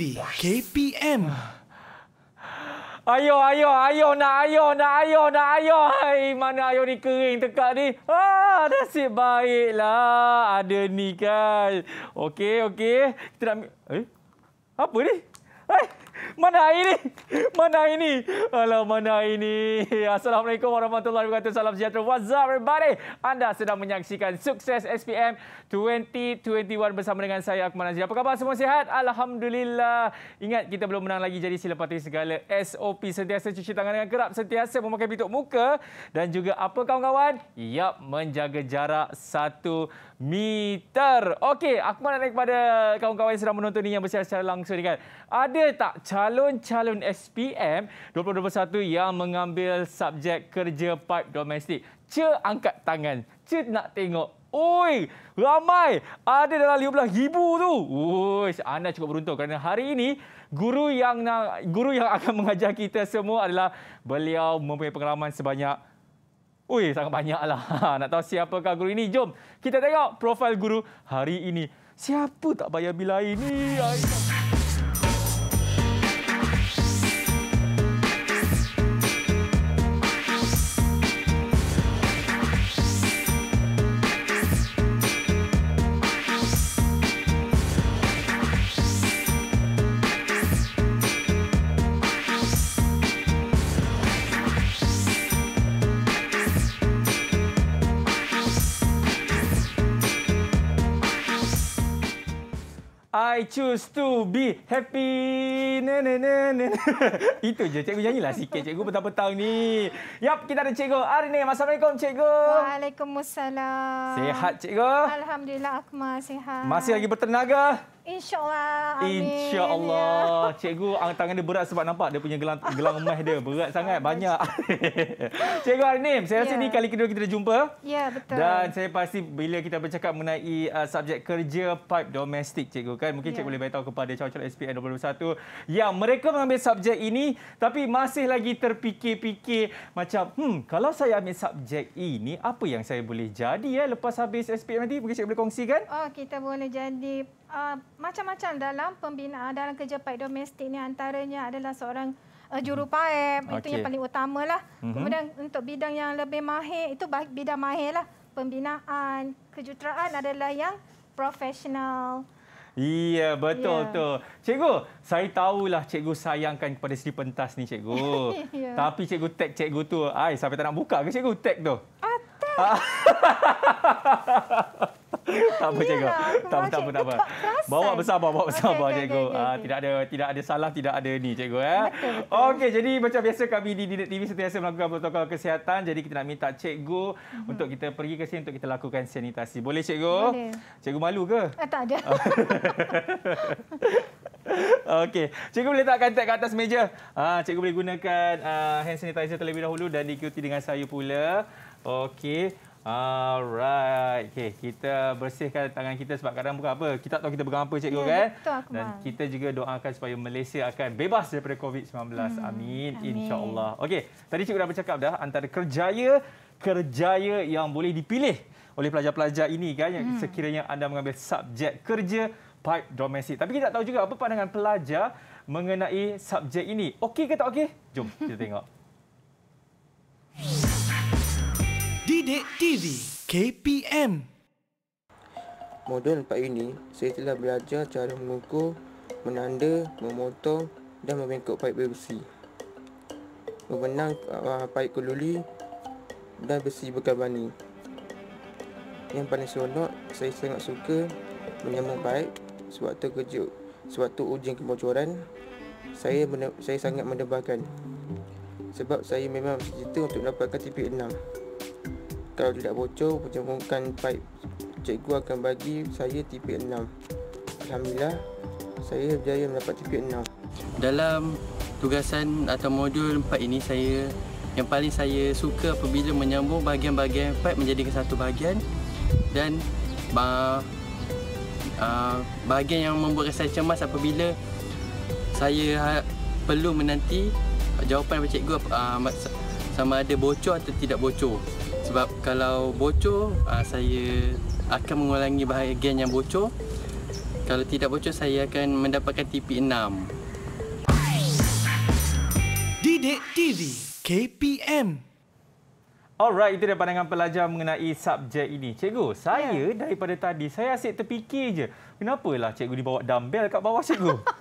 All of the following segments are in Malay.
TV KPM Ayo, ayo, ayo, nak ayo, nak ayo, nak ayo. Hai, mana ayo ni kering tekak ni. Ah, nasib baiklah ada ni kan. Okey, okey. Kita nak... Eh? Apa ni? Eh, mana ini? Mana ini? ni? Alah, mana ini? Assalamualaikum warahmatullahi wabarakatuh. Salam sejahtera. What's up everybody? Anda sedang menyaksikan Sukses SPM 2021 bersama dengan saya, Akmal Azri. Apa khabar? Semua sihat? Alhamdulillah. Ingat, kita belum menang lagi. Jadi sila patuhi segala SOP. Sentiasa cuci tangan dengan kerap. Sentiasa memakai pintuk muka. Dan juga apa kawan-kawan? Yap, menjaga jarak satu meter. Okey, aku nak naik kepada kawan-kawan yang sedang menonton ini yang bersiar secara langsung ini kan. Ada tak calon-calon SPM 2021 yang mengambil subjek kerja pipe domestik? Ce angkat tangan. Ce nak tengok. Oi, ramai. Ada dalam 15,000 tu. Oi, anda cukup beruntung kerana hari ini guru yang nak, guru yang akan mengajar kita semua adalah beliau mempunyai pengalaman sebanyak Ui, sangat banyak lah. Nak tahu siapakah guru ini? Jom, kita tengok profil guru hari ini. Siapa tak bayar bil air ni? Ayuh. I choose to be happy. Ne, ne, ne, ne. Itu je. Cikgu nyanyilah sikit. Cikgu petang-petang ni. Yap, kita ada cikgu hari ni. Assalamualaikum, cikgu. Waalaikumsalam. Sihat cikgu. Alhamdulillah, Akmal. sihat. Masih lagi bertenaga. InsyaAllah. InsyaAllah. Ya. Cikgu angkat tangan dia berat sebab nampak dia punya gelang, gelang emas dia. Berat sangat. banyak. Cikgu Arnim, saya rasa ya. ni kali kedua kita dah jumpa. Ya, betul. Dan saya pasti bila kita bercakap mengenai uh, subjek kerja pipe domestik, cikgu kan. Mungkin ya. cikgu boleh beritahu kepada calon-calon SPN 2021 yang mereka mengambil subjek ini tapi masih lagi terfikir-fikir macam, hmm, kalau saya ambil subjek ini, apa yang saya boleh jadi ya lepas habis SPM nanti? Mungkin cikgu boleh kongsikan? Oh, kita boleh jadi Ah, macam-macam dalam pembinaan dalam kerja paip domestik ni antaranya adalah seorang uh, juru hmm. paip okay. itu yang paling utamalah. Mm-hmm. Kemudian untuk bidang yang lebih mahir itu bidang mahirlah pembinaan kejuruteraan adalah yang profesional. Iya betul yeah. tu. Cikgu, saya tahulah cikgu sayangkan kepada Sri Pentas ni cikgu. yeah. Tapi cikgu tag cikgu tu, ai sampai tak nak buka ke cikgu tag tu? Ah, tak apa cikgu. Tak apa tak apa tak apa. Bawa besar bawa, bawa besar bawa cikgu. Ah, tidak ada tidak ada salah tidak ada ni cikgu ya. Eh? Okey jadi macam biasa kami di Dinet TV sentiasa melakukan protokol kesihatan. Jadi kita nak minta cikgu hmm. untuk kita pergi ke sini untuk kita lakukan sanitasi. Boleh cikgu? Boleh. Cikgu malu ke? Eh, tak ada. Okey. Cikgu boleh letakkan tag kat atas meja. Ah cikgu boleh gunakan uh, hand sanitizer terlebih dahulu dan diikuti dengan saya pula. Okey. Alright. Okey, kita bersihkan tangan kita sebab kadang bukan apa. Kita tak tahu kita pegang apa cikgu yeah, kan? Betul, Dan kita juga doakan supaya Malaysia akan bebas daripada COVID-19. Hmm, amin, amin. insya-Allah. Okey, tadi cikgu dah bercakap dah antara kerjaya kerjaya yang boleh dipilih oleh pelajar-pelajar ini kan yang hmm. sekiranya anda mengambil subjek kerja pipe domestik. Tapi kita tak tahu juga apa pandangan pelajar mengenai subjek ini. Okey ke tak okey? Jom kita tengok. Didik TV KPM Modul 4 ini, saya telah belajar cara mengukur, menanda, memotong dan membengkok paip besi Membenang uh, ah, paip keluli dan besi bergabani Yang paling seronok, saya sangat suka menyambung paip sewaktu kejut, sewaktu ujian kebocoran saya saya sangat mendebarkan sebab saya memang cita untuk mendapatkan tipik 6 kalau tidak bocor pencemungkan pipe cikgu akan bagi saya tipik 6 Alhamdulillah saya berjaya mendapat tipik 6 dalam tugasan atau modul 4 ini saya yang paling saya suka apabila menyambung bahagian-bahagian pipe menjadi satu bahagian dan uh, bahagian yang membuat saya cemas apabila saya ha, perlu menanti jawapan daripada cikgu ah, sama ada bocor atau tidak bocor sebab kalau bocor uh, saya akan mengulangi bahagian yang bocor kalau tidak bocor saya akan mendapatkan TP6 Didik TV KPM Alright, itu daripada pandangan pelajar mengenai subjek ini. Cikgu, saya ya. daripada tadi, saya asyik terfikir je. Kenapalah cikgu dibawa dumbbell kat bawah cikgu?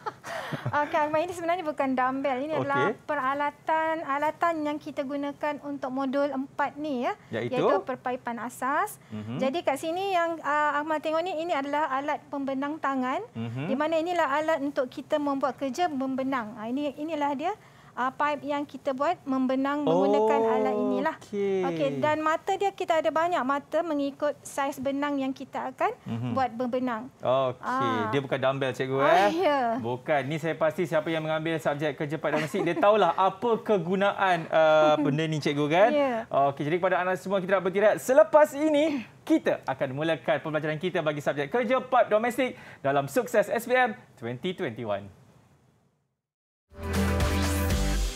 Okay, ah, Akmal, ini sebenarnya bukan dumbbell. Ini okay. adalah peralatan alatan yang kita gunakan untuk modul 4 ni ya. Iaitu, iaitu perpaipan asas. Mm-hmm. Jadi kat sini yang uh, ah, Akmal tengok ni ini adalah alat pembenang tangan mm-hmm. di mana inilah alat untuk kita membuat kerja membenang. Ha, ini inilah dia uh, pipe yang kita buat membenang menggunakan alat inilah. Okey. Okay. Dan mata dia kita ada banyak mata mengikut saiz benang yang kita akan mm-hmm. buat membenang. Okey. Uh. Dia bukan dumbbell cikgu ah, eh. Ya. Bukan. Ni saya pasti siapa yang mengambil subjek kerja pipe dan dia tahulah apa kegunaan uh, benda ni cikgu kan. Yeah. Okey. Jadi kepada anak semua kita nak bertirat selepas ini kita akan mulakan pembelajaran kita bagi subjek kerja pipe domestik dalam sukses SPM 2021.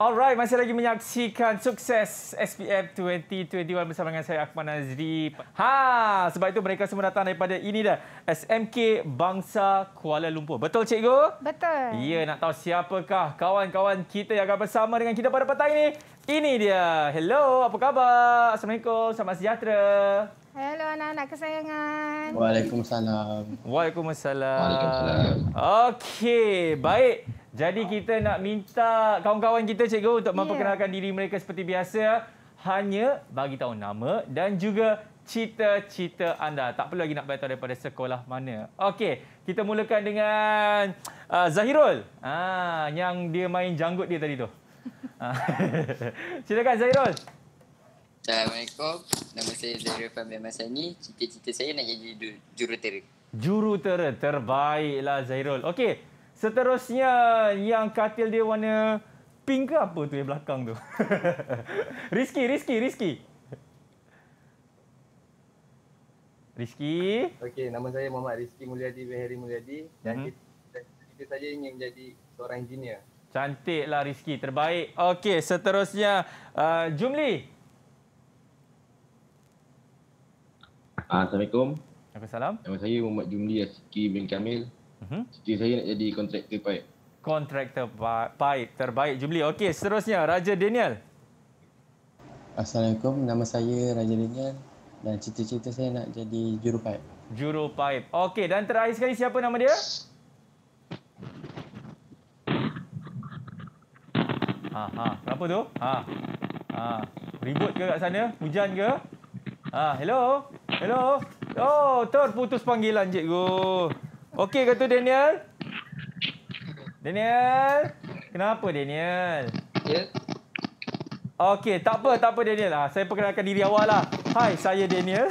Alright, masih lagi menyaksikan sukses SPF 2021 bersama dengan saya Akman Azri. Ha, sebab itu mereka semua datang daripada ini dah SMK Bangsa Kuala Lumpur. Betul cikgu? Betul. Ya, nak tahu siapakah kawan-kawan kita yang akan bersama dengan kita pada petang ini? Ini dia. Hello, apa khabar? Assalamualaikum, selamat sejahtera. Hello anak-anak kesayangan. Waalaikumsalam. Waalaikumsalam. Waalaikumsalam. Okey, baik. Jadi kita nak minta kawan-kawan kita cikgu untuk ya. memperkenalkan diri mereka seperti biasa hanya bagi tahu nama dan juga cita-cita anda. Tak perlu lagi nak bagi tahu daripada sekolah mana. Okey, kita mulakan dengan uh, Zahirul. Ah, yang dia main janggut dia tadi tu. Ah. Silakan Zahirul. Assalamualaikum. Nama saya Zahirul Fahmi Masani. Cita-cita saya nak jadi jurutera. Jurutera terbaiklah Zahirul. Okey, Seterusnya yang katil dia warna pink ke apa tu yang belakang tu? Rizky, Rizky, Rizky. Rizky. Okey, nama saya Muhammad Rizky Mulyadi bin Heri Mulyadi dan mm-hmm. kita, kita saja ingin menjadi seorang engineer. Cantiklah Rizky, terbaik. Okey, seterusnya uh, Jumli. Assalamualaikum. Assalamualaikum. Nama saya Muhammad Jumli Rizky bin Kamil Uh-huh. saya nak jadi kontraktor baik. Kontraktor baik terbaik Jubli. Okey, seterusnya Raja Daniel. Assalamualaikum, nama saya Raja Daniel dan cita-cita saya nak jadi juru pipe. Juru pipe. Okey, dan terakhir sekali siapa nama dia? Ha, ha, kenapa tu? Ha. Ha, ribut ke kat sana? Hujan ke? Ha, hello. Hello. Oh, terputus panggilan cikgu. Okey ke tu Daniel? Daniel? Kenapa Daniel? Ya. Yeah. Okey, tak apa, tak apa Daniel. lah. saya perkenalkan diri awal lah. Hai, saya Daniel.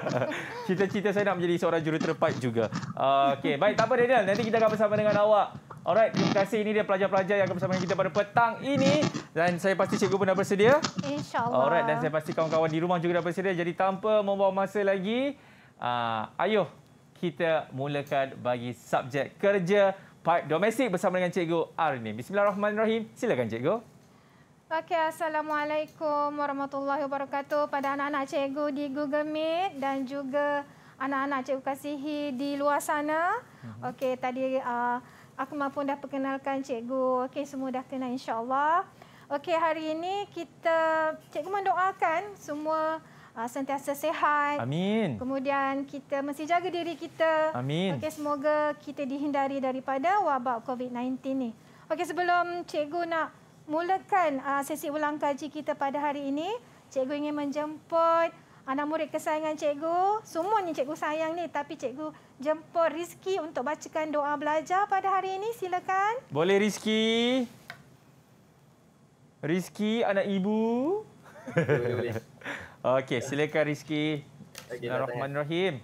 Cita-cita saya nak menjadi seorang jurutera pipe juga. Ah, okey, baik. Tak apa Daniel, nanti kita akan bersama dengan awak. Alright, terima kasih. Ini dia pelajar-pelajar yang akan bersama kita pada petang ini. Dan saya pasti cikgu pun dah bersedia. InsyaAllah. Alright, dan saya pasti kawan-kawan di rumah juga dah bersedia. Jadi tanpa membawa masa lagi, uh, ah, ayuh kita mulakan bagi subjek kerja pipe domestik bersama dengan Cikgu Arni. Bismillahirrahmanirrahim. Silakan Cikgu. Okay, Assalamualaikum warahmatullahi wabarakatuh pada anak-anak cikgu di Google Meet dan juga anak-anak cikgu kasihi di luar sana. Mhm. Okey, tadi uh, aku mampu dah perkenalkan cikgu. Okay, semua dah kenal Insyaallah. Okay, hari ini kita cikgu mendoakan semua uh, sentiasa sehat. Amin. Kemudian kita mesti jaga diri kita. Amin. Okey, semoga kita dihindari daripada wabak COVID-19 ni. Okey, sebelum cikgu nak mulakan uh, sesi ulang kaji kita pada hari ini, cikgu ingin menjemput anak murid kesayangan cikgu. Semua ni cikgu sayang ni, tapi cikgu jemput Rizki untuk bacakan doa belajar pada hari ini. Silakan. Boleh Rizki. Rizki anak ibu. Boleh, boleh. Okey, silakan Rizki. Bismillahirrahmanirrahim.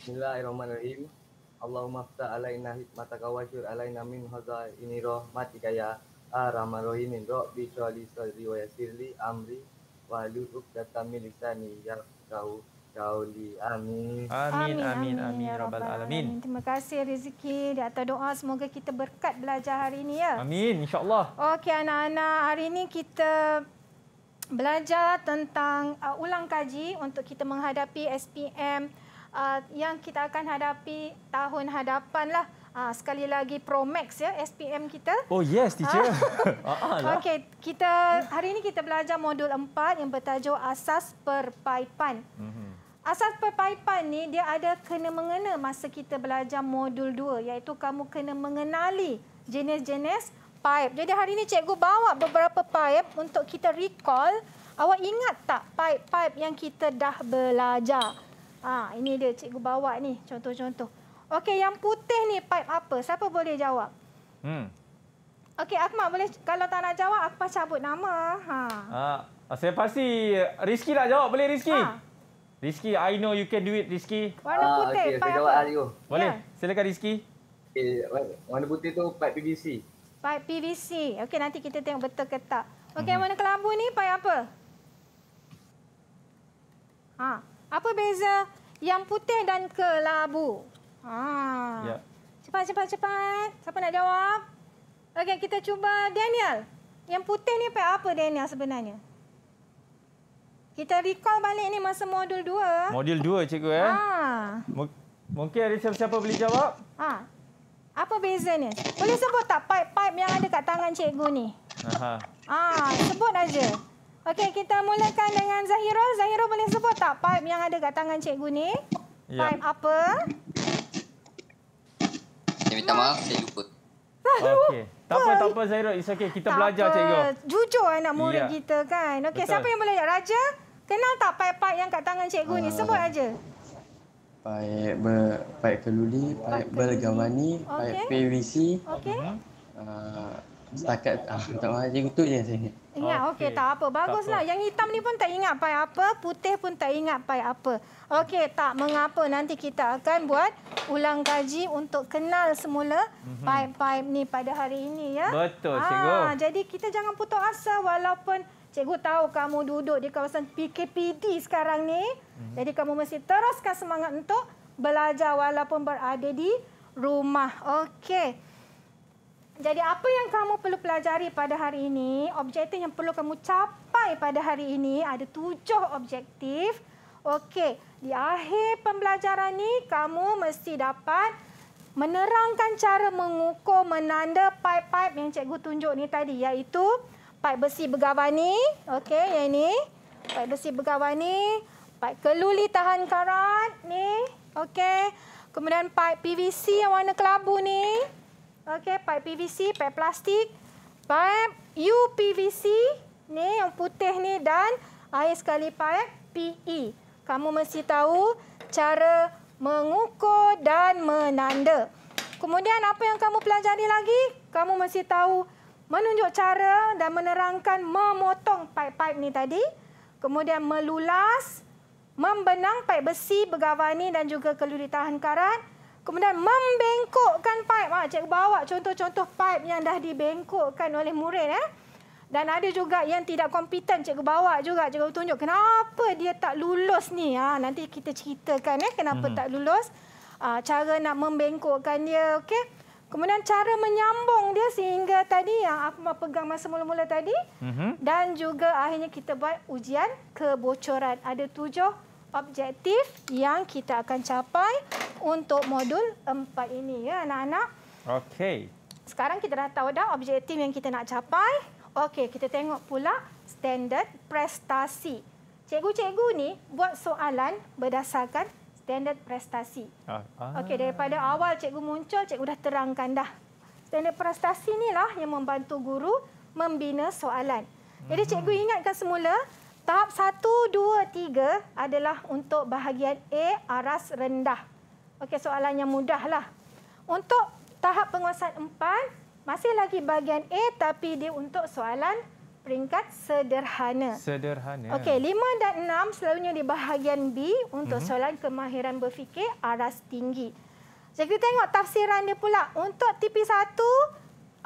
Bismillahirrahmanirrahim. Allahumma fta alaina hikmata kawasyur alaina min haza iniro mati kaya arama rohimin roh bisuali sadri wa yasirli amri wa lukuk data milisani ya kau kauli amin. Amin, amin, amin, ya rabbal alamin. Terima kasih Rizki di atas doa semoga kita berkat belajar hari ini ya. Amin, insyaAllah. Okey anak-anak, hari ini kita belajar tentang uh, ulang kaji untuk kita menghadapi SPM uh, yang kita akan hadapi tahun hadapan lah. Uh, sekali lagi Pro ya SPM kita. Oh yes, teacher. Ah. Ah, ah, lah. Okey, kita hari ini kita belajar modul 4 yang bertajuk asas perpaipan. Mhm. Asas perpaipan ni dia ada kena mengena masa kita belajar modul 2 iaitu kamu kena mengenali jenis-jenis pipe. Jadi hari ini cikgu bawa beberapa pipe untuk kita recall. Awak ingat tak pipe-pipe yang kita dah belajar? Ah, ini dia cikgu bawa ni contoh-contoh. Okey, yang putih ni pipe apa? Siapa boleh jawab? Hmm. Okey, Ahmad boleh kalau tak nak jawab aku pas cabut nama. Ha. Ah, saya pasti Rizki nak jawab. Boleh Rizki? Ha. Rizki, I know you can do it Rizki. Warna ah, putih ah, okay, pipe. Saya jawab apa? Lah, boleh. Yeah. Silakan Rizki. Okay, warna putih tu pipe PVC pipe PVC. Okey, nanti kita tengok betul ke tak. Okey, hmm. mana kelabu ni Pai apa? Ha, apa beza yang putih dan kelabu? Ha. Ya. Cepat, cepat, cepat. Siapa nak jawab? Okey, kita cuba Daniel. Yang putih ni pai apa Daniel sebenarnya? Kita recall balik ni masa modul 2. Modul 2 cikgu eh. Ha. mungkin ada siapa-siapa boleh jawab? Ha. Apa bezanya? Boleh sebut tak pipe-pipe yang ada kat tangan cikgu ni? Aha. Ah, sebut aja. Okey, kita mulakan dengan Zahirul. Zahirul boleh sebut tak pipe yang ada kat tangan cikgu ni? Ya. Pipe apa? Saya minta maaf, saya lupa. Okey. Tak apa, tak apa Zahirul. It's okay. Kita tak belajar, apa. cikgu. Jujur anak murid ya. kita kan. Okey, siapa yang boleh? Raja, kenal tak pipe-pipe yang kat tangan cikgu ah. ni? Sebut aja. Paik ber paik keluli, paik bergawani, paik okay. PVC. Okey. Mhm. Uh, setakat ah tak tahu je itu je saya. Ingat ya, okey okay, tak apa. Baguslah. Yang hitam ni pun tak ingat paik apa, putih pun tak ingat paik apa. Okey, tak mengapa nanti kita akan buat ulang kaji untuk kenal semula mhm. paip-paip ni pada hari ini ya. Betul, ah, cikgu. Ah, jadi kita jangan putus asa walaupun Cikgu tahu kamu duduk di kawasan PKPD sekarang ni. Hmm. Jadi kamu mesti teruskan semangat untuk belajar walaupun berada di rumah. Okey. Jadi apa yang kamu perlu pelajari pada hari ini? Objektif yang perlu kamu capai pada hari ini ada tujuh objektif. Okey, di akhir pembelajaran ni kamu mesti dapat menerangkan cara mengukur menanda pipe-pipe yang cikgu tunjuk ni tadi iaitu pipe besi bergawan ni. Okey, yang ini. Pipe besi bergawan ni. Pipe keluli tahan karat ni. Okey. Kemudian pipe PVC yang warna kelabu ni. Okey, pipe PVC, pipe plastik. Pipe UPVC ni yang putih ni dan air sekali pipe PE. Kamu mesti tahu cara mengukur dan menanda. Kemudian apa yang kamu pelajari lagi? Kamu mesti tahu menunjuk cara dan menerangkan memotong pipe-pipe ni tadi. Kemudian melulas, membenang pipe besi bergavani dan juga keluri tahan karat. Kemudian membengkokkan pipe. Ha, cikgu bawa contoh-contoh pipe yang dah dibengkokkan oleh murid. Eh. Dan ada juga yang tidak kompeten cikgu bawa juga. Cikgu tunjuk kenapa dia tak lulus ni. Ha, nanti kita ceritakan eh, kenapa hmm. tak lulus. Ha, cara nak membengkokkan dia. Okey. Kemudian cara menyambung dia sehingga tadi yang aku pegang masa mula-mula tadi. Mm -hmm. Dan juga akhirnya kita buat ujian kebocoran. Ada tujuh objektif yang kita akan capai untuk modul empat ini ya anak-anak. Okey. Sekarang kita dah tahu dah objektif yang kita nak capai. Okey, kita tengok pula standard prestasi. Cikgu-cikgu ni buat soalan berdasarkan standard prestasi. Ah, ah. Okey, daripada awal cikgu muncul, cikgu dah terangkan dah. Standard prestasi ni lah yang membantu guru membina soalan. Jadi hmm. cikgu ingatkan semula, tahap 1, 2, 3 adalah untuk bahagian A, aras rendah. Okey, soalan yang lah. Untuk tahap penguasaan 4, masih lagi bahagian A tapi dia untuk soalan peringkat sederhana. Sederhana. Okey, lima dan 6 selalunya di bahagian B untuk mm-hmm. soalan kemahiran berfikir aras tinggi. Jadi kita tengok tafsiran dia pula. Untuk tp satu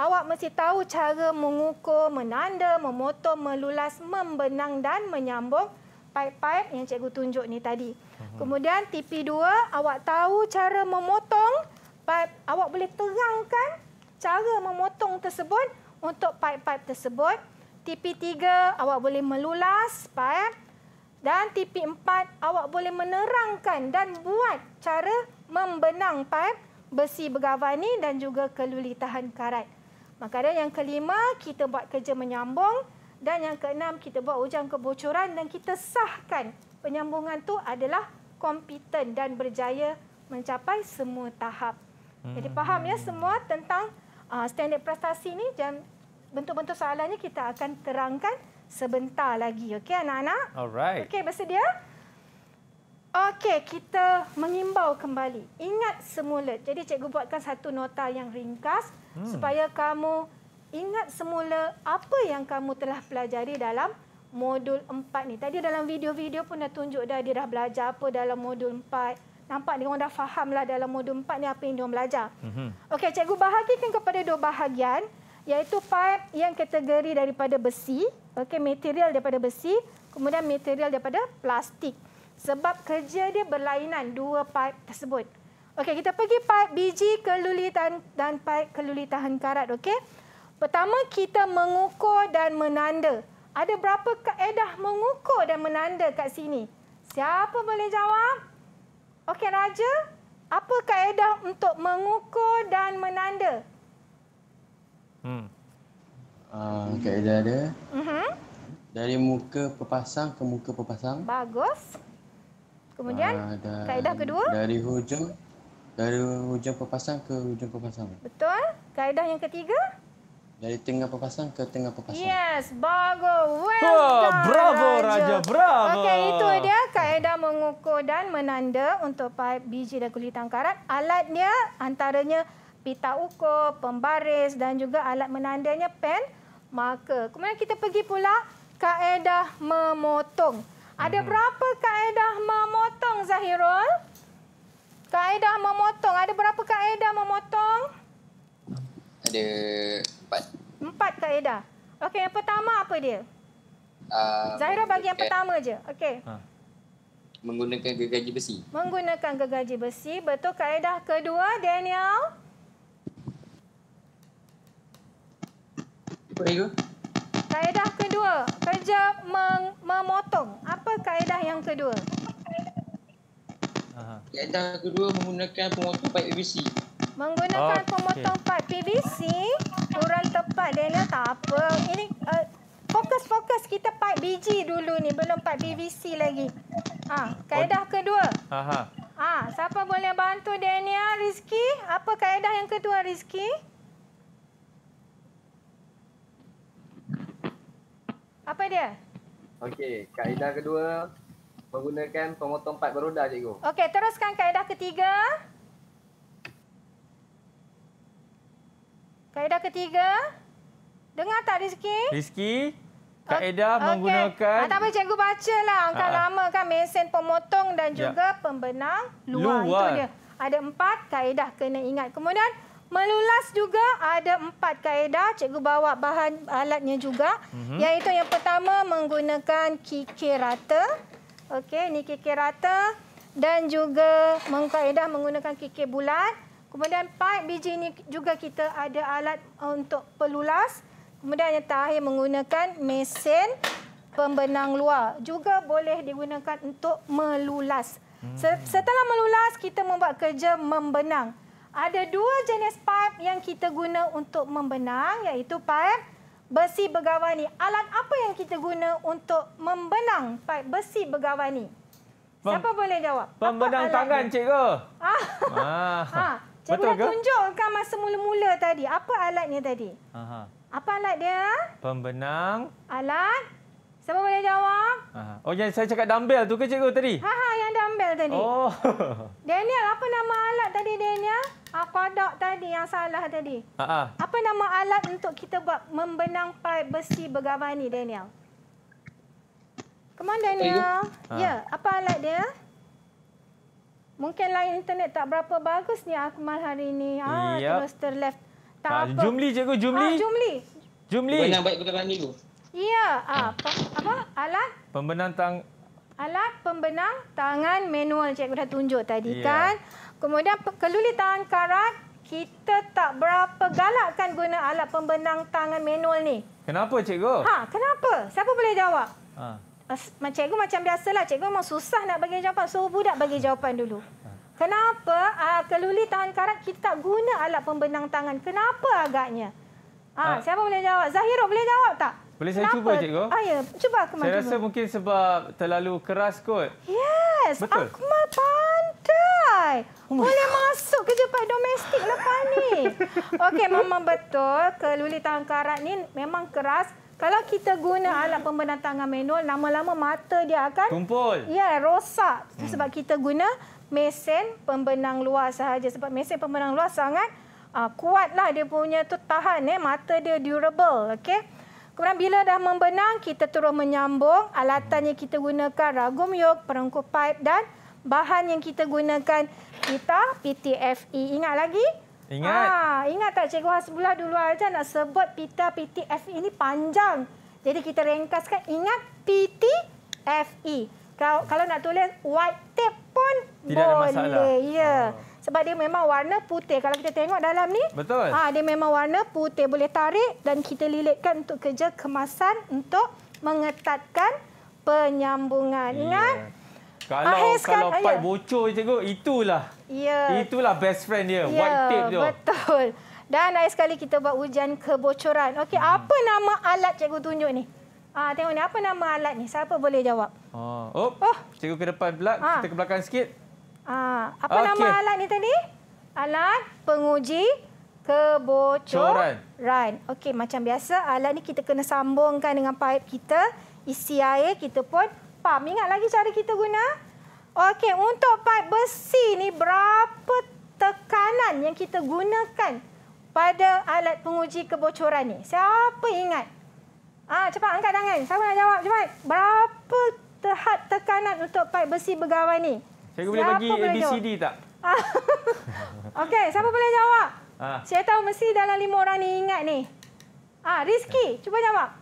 awak mesti tahu cara mengukur, menanda, memotong, melulas, membenang dan menyambung paip-paip yang cikgu tunjuk ni tadi. Mm-hmm. Kemudian tp dua awak tahu cara memotong paip. Awak boleh terangkan cara memotong tersebut untuk pipe-pipe tersebut. TP3 awak boleh melulas pai dan TP4 awak boleh menerangkan dan buat cara membenang pai besi begavani dan juga keluli tahan karat. Makanan yang kelima kita buat kerja menyambung dan yang keenam kita buat ujian kebocoran dan kita sahkan penyambungan tu adalah kompeten dan berjaya mencapai semua tahap. Jadi faham ya hmm. semua tentang uh, standard prestasi ni dan bentuk-bentuk soalannya kita akan terangkan sebentar lagi. Okey, anak-anak? Alright. Okey, bersedia? Okey, kita mengimbau kembali. Ingat semula. Jadi, cikgu buatkan satu nota yang ringkas hmm. supaya kamu ingat semula apa yang kamu telah pelajari dalam modul 4 ni. Tadi dalam video-video pun dah tunjuk dah dia dah belajar apa dalam modul 4. Nampak dia orang dah fahamlah dalam modul 4 ni apa yang dia orang belajar. Mm -hmm. Okey, cikgu bahagikan kepada dua bahagian iaitu pipe yang kategori daripada besi, okey material daripada besi, kemudian material daripada plastik. Sebab kerja dia berlainan dua pipe tersebut. Okey, kita pergi pipe biji keluli tahan, dan pipe keluli tahan karat, okey. Pertama kita mengukur dan menanda. Ada berapa kaedah mengukur dan menanda kat sini? Siapa boleh jawab? Okey, Raja. Apa kaedah untuk mengukur dan menanda? Hmm. Ah, uh, kaedah dia. Uh-huh. Dari muka pepasang ke muka pepasang. Bagus. Kemudian uh, ah, dari, kaedah kedua. Dari hujung dari hujung pepasang ke hujung pepasang. Betul. Kaedah yang ketiga. Dari tengah pepasang ke tengah pepasang. Yes, bagus. Well done, oh, bravo Raja, Raja bravo. Okey, itu dia kaedah mengukur dan menanda untuk pipe biji dan kulit tangkarat. Alatnya antaranya pita ukur, pembaris dan juga alat menandanya pen marker. Kemudian kita pergi pula kaedah memotong. Ada hmm. berapa kaedah memotong Zahirul? Kaedah memotong ada berapa kaedah memotong? Ada empat. Empat kaedah. Okey, yang pertama apa dia? Uh, Zahirul bagi yang pertama je. Okey. Ha. Menggunakan gergaji besi. Menggunakan gergaji besi. Betul kaedah kedua Daniel? ke? Kaedah kedua, kerja meng memotong. Apa kaedah yang kedua? Kaedah kedua menggunakan pemotong paip PVC. Menggunakan oh, pemotong okay. paip PVC, kurang tepat Daniel tak apa. Ini eh, fokus-fokus kita paip biji dulu ni, belum paip PVC lagi. Ha, kaedah oh. kedua. Aha. Ah, ha, siapa boleh bantu Daniel Rizki? Apa kaedah yang kedua Rizki? Apa dia? Okey, kaedah kedua menggunakan pemotong pad beroda cikgu. Okey, teruskan kaedah ketiga. Kaedah ketiga. Dengar tak Rizki? Rizki, kaedah okay. menggunakan Ah, tak apa cikgu baca lah. Angka ha. Ah, ah. lama kan mesin pemotong dan ya. juga ya. pembenang luar. luar itu dia. Ada empat kaedah kena ingat. Kemudian Melulas juga ada empat kaedah. Cikgu bawa bahan alatnya juga. Mm -hmm. Iaitu yang pertama menggunakan kikir rata. Okey, ini kikir rata. Dan juga mengkaedah menggunakan kikir bulat. Kemudian pipe biji ini juga kita ada alat untuk pelulas. Kemudian yang terakhir menggunakan mesin pembenang luar. Juga boleh digunakan untuk melulas. Hmm. Setelah melulas, kita membuat kerja membenang ada dua jenis pipe yang kita guna untuk membenang iaitu pipe besi begawani. Alat apa yang kita guna untuk membenang pipe besi begawani? Pem Siapa boleh jawab? Pembenang tangan, dia? cikgu. Ah. Ah. Ha. Cikgu Betul dah ke? tunjukkan masa mula-mula tadi. Apa alatnya tadi? Aha. Apa alat dia? Pembenang. Alat? Siapa boleh jawab? Ha, ha. Oh, yang saya cakap dumbbell tu ke cikgu tadi? Ha ha, yang dumbbell tadi. Oh. Daniel, apa nama alat tadi Daniel? Ah, kodok tadi yang salah tadi. Ha ha. Apa nama alat untuk kita buat membenang pipe besi bergabah ni Daniel? Come on Daniel. Ha. Ya, apa alat dia? Mungkin lain internet tak berapa bagus ni Akmal hari ini. Ah, ha, yep. terus terlepas. ha, Jumli cikgu, Jumli. Ha, Jumli. Jumli. Benang baik bergabah ni tu. Ya, apa? Ah, apa? Alat? Pembenang tang... Alat pembenang tangan manual cikgu dah tunjuk tadi ya. kan. Kemudian keluli tangan karat, kita tak berapa galakkan guna alat pembenang tangan manual ni. Kenapa cikgu? Ha, kenapa? Siapa boleh jawab? Ha. Cikgu macam biasalah, cikgu memang susah nak bagi jawapan. So, budak bagi jawapan dulu. Ha. Kenapa uh, keluli tangan karat kita tak guna alat pembenang tangan? Kenapa agaknya? Ha, ha. Siapa boleh jawab? Zahirul boleh jawab tak? Boleh saya Kenapa? cuba, Cikgu? Ah, ya, cuba Akmal Saya rasa mungkin sebab terlalu keras kot. Yes, Betul? Akmal pandai. Oh Boleh masuk ke jepat domestik lepas ni. Okey, memang betul. Keluli tangan karat ni memang keras. Kalau kita guna alat pembenar tangan manual, lama-lama mata dia akan... Kumpul. Ya, yeah, rosak. Hmm. Sebab kita guna mesin pembenang luar sahaja. Sebab mesin pembenang luar sangat uh, kuatlah dia punya tu tahan. Eh. Mata dia durable. Okey. Kemudian bila dah membenang, kita terus menyambung alatan yang kita gunakan, ragum yuk, perengkuk pipe dan bahan yang kita gunakan, kita PTFE. Ingat lagi? Ingat. Ha, ingat tak Cikgu Hasbullah dulu aja nak sebut pita PTFE ini panjang. Jadi kita ringkaskan, ingat PTFE. Kalau, kalau nak tulis white tape pun Tidak boleh. Tidak ada masalah. Ya. Oh sebab dia memang warna putih. Kalau kita tengok dalam ni, Betul. Ha, dia memang warna putih. Boleh tarik dan kita lilitkan untuk kerja kemasan untuk mengetatkan penyambungan. Ingat? Kalau, Ahis, kalau kan? part ya. bocor, cikgu, itulah. Yeah. Itulah best friend dia. Yeah, white tape dia. Betul. Dan akhir sekali kita buat ujian kebocoran. Okey, hmm. apa nama alat cikgu tunjuk ni? Ah, tengok ni, apa nama alat ni? Siapa boleh jawab? Oh, oh. oh. cikgu ke depan pula. Ah. Kita ke belakang sikit. Ah, apa okay. nama alat ni tadi? Alat penguji kebocoran. Ran. Okey, macam biasa alat ni kita kena sambungkan dengan pipe kita, isi air kita pun pam. Ingat lagi cara kita guna? Okey, untuk pipe besi ni berapa tekanan yang kita gunakan pada alat penguji kebocoran ni? Siapa ingat? Ah, cepat angkat tangan. Siapa nak jawab? Cepat. Berapa tekanan untuk pipe besi bergawai ni? Saya boleh bagi A, B, C, D tak? Okey, siapa boleh jawab? Ha. Saya tahu mesti dalam lima orang ni ingat ni. Ah, Rizky, cuba jawab.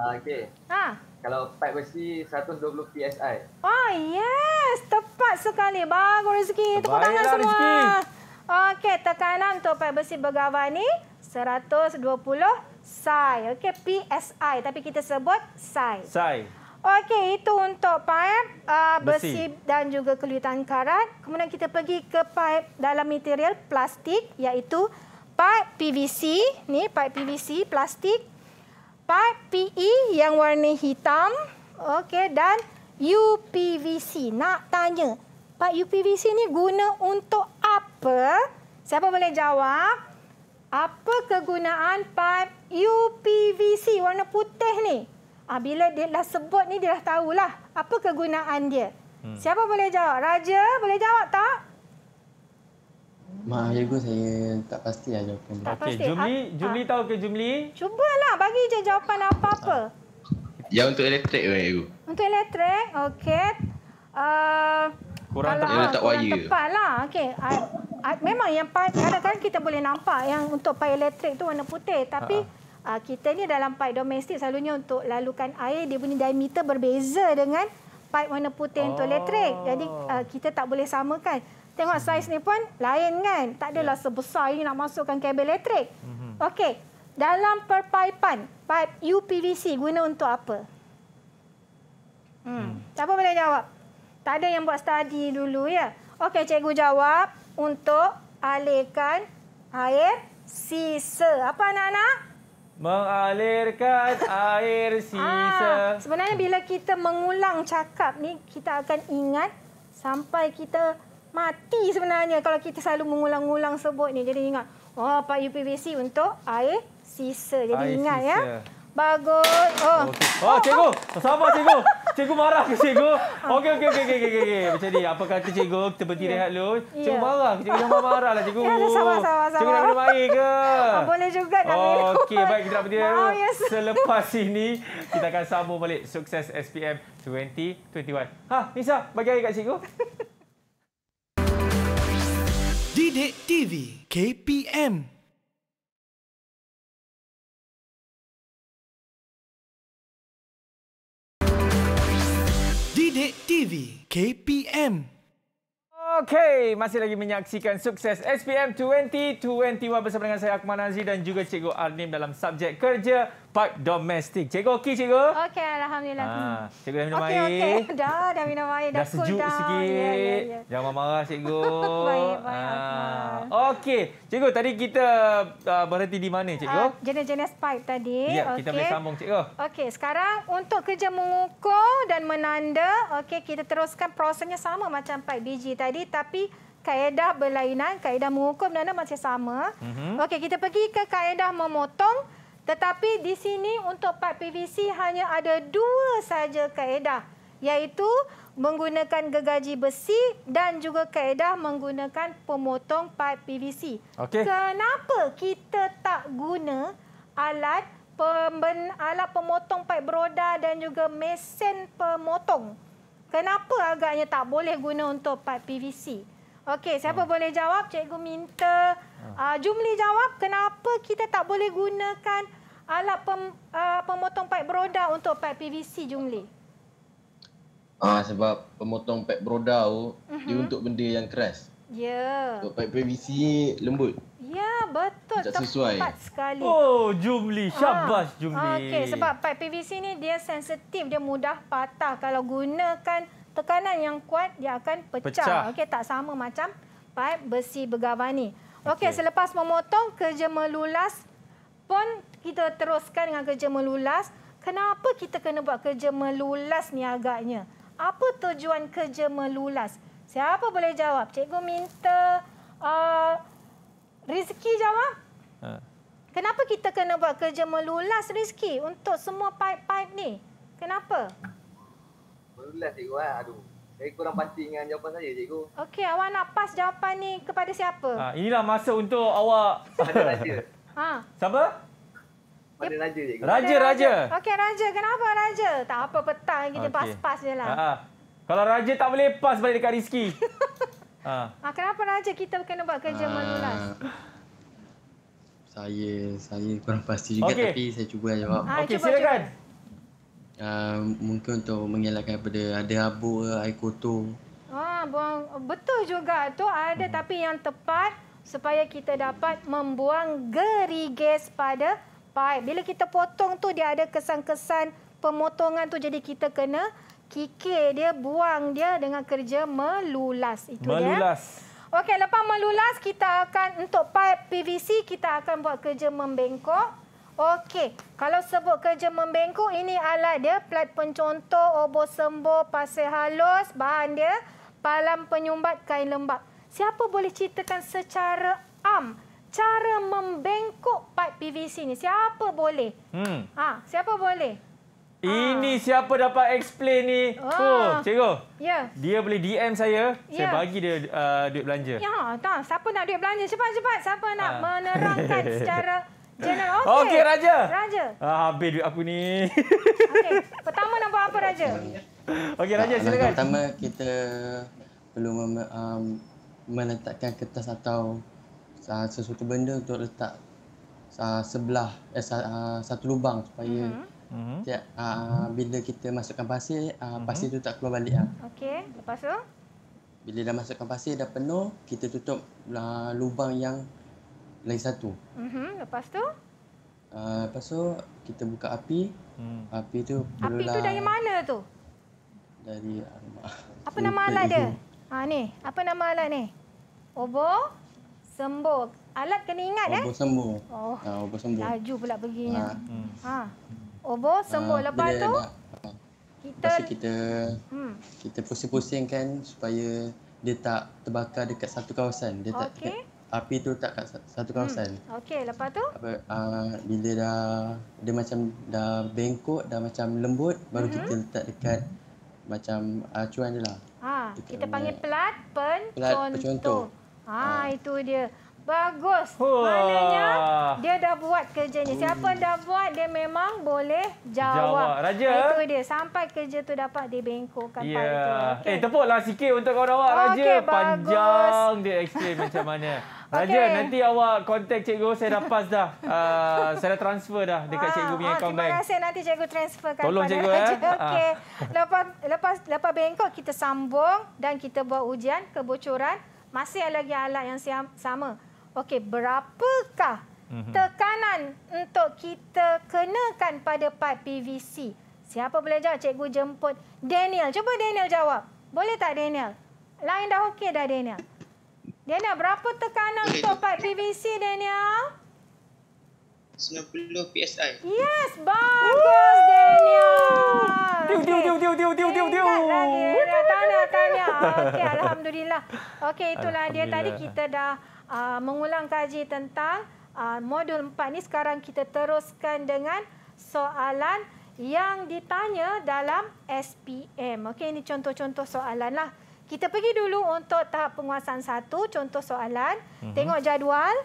Ah, okey. Ha. Kalau pipe besi 120 PSI. Oh, yes. Tepat sekali. Bagus, Rizky. Tepuk tangan lah, semua. Okey, tekanan untuk pipe besi bergawan ni 120 PSI. Okey, PSI. Tapi kita sebut PSI. PSI. Okey, itu untuk paip uh, besi. besi dan juga kelihatan karat. Kemudian kita pergi ke paip dalam material plastik iaitu paip PVC. ni paip PVC plastik. Paip PE e yang warna hitam. Okey, dan UPVC. Nak tanya, paip UPVC ni guna untuk apa? Siapa boleh jawab? Apa kegunaan paip UPVC warna putih ni? Ha, bila dia dah sebut ni, dia dah tahulah apa kegunaan dia. Hmm. Siapa boleh jawab? Raja boleh jawab tak? Maaf ya, saya tak pasti lah jawapan. Tak okay, Jumli, ha, Jumli ah. tahu ke Jumli? Cubalah, bagi je jawapan apa-apa. Ha. Ya, untuk elektrik ke, Ayu? Untuk elektrik, okey. Uh, kurang tak tepat. Ya, tak kurang tepat lah. Okay. Memang yang kadang-kadang kita boleh nampak yang untuk pair elektrik tu warna putih. Tapi... Ha. ha uh, kita ni dalam pipe domestik selalunya untuk lalukan air dia punya diameter berbeza dengan pipe warna putih oh. toiletrik. Jadi uh, kita tak boleh samakan. Tengok hmm. saiz ni pun lain kan? Tak adalah yeah. sebesar ini nak masukkan kabel elektrik. Mm -hmm. Okey. Dalam perpipan, pipe UPVC guna untuk apa? Hmm. hmm. Siapa boleh jawab? Tak ada yang buat study dulu ya? Okey, cikgu jawab untuk alihkan air sisa. Apa anak-anak? mengalirkan air sisa. Ah, sebenarnya bila kita mengulang cakap ni kita akan ingat sampai kita mati sebenarnya kalau kita selalu mengulang-ulang sebut ni. Jadi ingat, oh pak UPVC untuk air sisa. Jadi air ingat ya. sisa. ya. Bagus. Oh. Okay. Oh, oh, cikgu. Sabar cikgu. Cikgu marah ke cikgu? Okey okey okey okey okey. Macam ni apa kata cikgu? Kita berhenti yeah. rehat dulu. Cikgu yeah. marah ke cikgu? Jangan marah lah cikgu. Ya, ya sabar sabar sabar. Cikgu nak minum air ke? Ah, boleh juga nak minum. okey baik kita nak berhenti dulu. Yes. Selepas ini kita akan sambung balik sukses SPM 2021. Hah, Nisa bagi air kat cikgu. Didik TV KPM Sidik TV KPM Okey, masih lagi menyaksikan sukses SPM 2021 bersama dengan saya Akmal Nazri dan juga Cikgu Arnim dalam subjek kerja pipe domestik. Cikgu okey, cikgu? Okey, Alhamdulillah. Ha, cikgu dah minum okay, air. Okey, Dah, dah minum air. Dah, dah sejuk cool sikit. Ya, ya, ya. Jangan marah, cikgu. baik, baik. Ha. Okey, cikgu tadi kita uh, berhenti di mana, cikgu? Uh, jenis-jenis pipe tadi. Ya, okay. kita boleh sambung, cikgu. Okey, sekarang untuk kerja mengukur dan menanda, Okay, kita teruskan prosesnya sama macam pipe biji tadi tapi kaedah berlainan, kaedah mengukur dan menanda masih sama. Mm -hmm. Okey, kita pergi ke kaedah memotong. Tetapi di sini untuk pad PVC hanya ada dua saja kaedah iaitu menggunakan gegaji besi dan juga kaedah menggunakan pemotong pad PVC. Okay. Kenapa kita tak guna alat pemben, alat pemotong pad beroda dan juga mesin pemotong? Kenapa agaknya tak boleh guna untuk pad PVC? Okey, siapa hmm. boleh jawab? Cikgu minta uh, Jumli jawab kenapa kita tak boleh gunakan alat pem, uh, pemotong paip beroda untuk paip PVC jumli? Ah uh, sebab pemotong paip beroda tu uh-huh. dia untuk benda yang keras. Ya. Yeah. Paip PVC lembut. Ya, betul. Tak sesuai. Tepat sekali. Oh, Jumli. Ah. Syabas, ha. Jumli. Okey, sebab paip PVC ni dia sensitif, dia mudah patah. Kalau gunakan tekanan yang kuat, dia akan pecah. pecah. Okey, tak sama macam paip besi bergabani. Okey, okay, selepas memotong, kerja melulas pun kita teruskan dengan kerja melulas. Kenapa kita kena buat kerja melulas ni agaknya? Apa tujuan kerja melulas? Siapa boleh jawab? Cikgu minta uh, Rizki jawab. Ha. Kenapa kita kena buat kerja melulas Rizki untuk semua pipe-pipe ni? Kenapa? Melulas cikgu eh. Aduh. Saya kurang pasti dengan jawapan saya, cikgu. Okey, awak nak pas jawapan ni kepada siapa? Ha, inilah masa untuk awak... Ada raja. Ha. Siapa? pada raja je. Raja, raja. Okey, raja. Kenapa raja? Tak apa petang kita okay. pas-pas je lah. Ha. Kalau raja tak boleh pas balik dekat Rizky. ha. ha. Kenapa raja kita kena buat kerja ha. malulas? Saya saya kurang pasti juga okay. tapi saya cuba jawab. Ha, Okey, silakan. Uh, mungkin untuk mengelakkan daripada ada abu air kotor. Ah, buang. betul juga tu ada hmm. tapi yang tepat supaya kita dapat membuang gerigis pada Baik, bila kita potong tu dia ada kesan-kesan pemotongan tu jadi kita kena kikir dia, buang dia dengan kerja melulas. Itu melulas. Dia. Okey, lepas melulas kita akan untuk pipe PVC kita akan buat kerja membengkok. Okey, kalau sebut kerja membengkok ini alat dia plat pencontoh, obor sembo, pasir halus, bahan dia palam penyumbat kain lembap. Siapa boleh ceritakan secara am cara membengkok pipe PVC ni siapa boleh? Hmm. Ha, siapa boleh? Ini ha. siapa dapat explain ni? Oh, oh cikgu. Ya. Yeah. Dia boleh DM saya, yeah. saya ya. bagi dia uh, duit belanja. Ya, tak. Siapa nak duit belanja? Cepat-cepat. Siapa nak ah. menerangkan secara general? Okey. Okey, Raja. Raja. Ah, habis duit aku ni. Okey. Pertama nak buat apa, Raja? Okey, Raja, nah, silakan. Pertama kita perlu mem um, meletakkan kertas atau uh, sesuatu benda untuk letak uh, sebelah eh, uh, satu lubang supaya mm-hmm. tiap, uh, mm-hmm. bila kita masukkan pasir uh, mm-hmm. pasir tu tak keluar balik. Lah. Okey, lepas tu bila dah masukkan pasir dah penuh, kita tutup uh, lubang yang lain satu. Mm-hmm. lepas tu uh, lepas tu kita buka api. Mm. Api tu Api tu dari mana tu? Dari rumah. Apa nama alat dia? Ha ni, apa nama alat ni? Obor? Sembuh. Alat kena ingat obor eh. Obor sembuh. Oh. Ha, obor sembuh. Laju pula perginya. Ah. Ha. ha. Obor sembuh ha, lepas tu. Enak. Kita Pasti kita hmm. kita pusing-pusingkan supaya dia tak terbakar dekat satu kawasan. Dia tak okay. api tu tak kat satu hmm. kawasan. Hmm. Okey, lepas tu? Apa, uh, bila dah dia macam dah bengkok, dah macam lembut, baru hmm. kita letak dekat hmm. macam acuan uh, dia lah. Ha, kita panggil pelat pen Pelat pencontoh. Ha, ha. itu dia. Bagus. Maknanya dia dah buat kerjanya. Siapa Ui. Hmm. dah buat dia memang boleh jawab. jawab. Raja. Ha, itu dia. Sampai kerja tu dapat dibengkokkan yeah. pada tu. Okay. Eh tepuklah sikit untuk kawan awak Raja. Okay, Panjang dia explain macam mana. Raja okay. nanti awak kontak cikgu saya dah pass dah. Uh, saya dah transfer dah dekat ah, cikgu punya ah, account bank. Terima kasih nanti cikgu transfer transferkan. Tolong cikgu eh. raja. eh. Okey. Lepas lepas lepas bengkok kita sambung dan kita buat ujian kebocoran masih lagi alat yang siam, sama. Okey, berapakah mhm. tekanan untuk kita kenakan pada pad PVC? Siapa boleh jawab? Cikgu jemput Daniel. Cuba Daniel jawab. Boleh tak Daniel? Lain dah okey dah Daniel. Daniel, berapa tekanan untuk pad PVC Daniel? 90 PSI. Yes, bagus Daniel. Diu, diu, diu, diu, diu, diu, diu. Ingatlah dia. Tanya, tanya. Okey, Alhamdulillah. Okey, itulah dia. Tadi kita dah uh, mengulang kaji tentang uh, modul 4 ni. Sekarang kita teruskan dengan soalan yang ditanya dalam SPM. Okey, ini contoh-contoh soalan lah. Kita pergi dulu untuk tahap penguasaan satu, contoh soalan. Mm -hmm. Tengok jadual.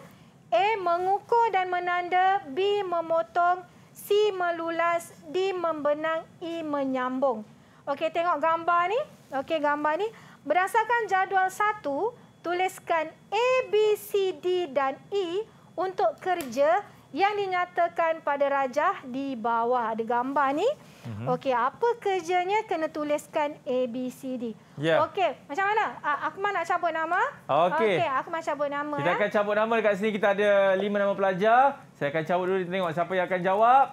A. Mengukur dan menanda. B. Memotong. C. Melulas. D. Membenang. E. Menyambung. Okey, tengok gambar ni. Okey, gambar ni. Berdasarkan jadual satu, tuliskan A, B, C, D dan E untuk kerja yang dinyatakan pada rajah di bawah ada gambar ni. Mm-hmm. Okey, apa kerjanya kena tuliskan A B C D. Yeah. Okey, macam mana? Uh, Akmal nak cabut nama? Okey. Aku Akmal cabut nama. Kita ya. akan cabut nama dekat sini kita ada lima nama pelajar. Saya akan cabut dulu tengok siapa yang akan jawab.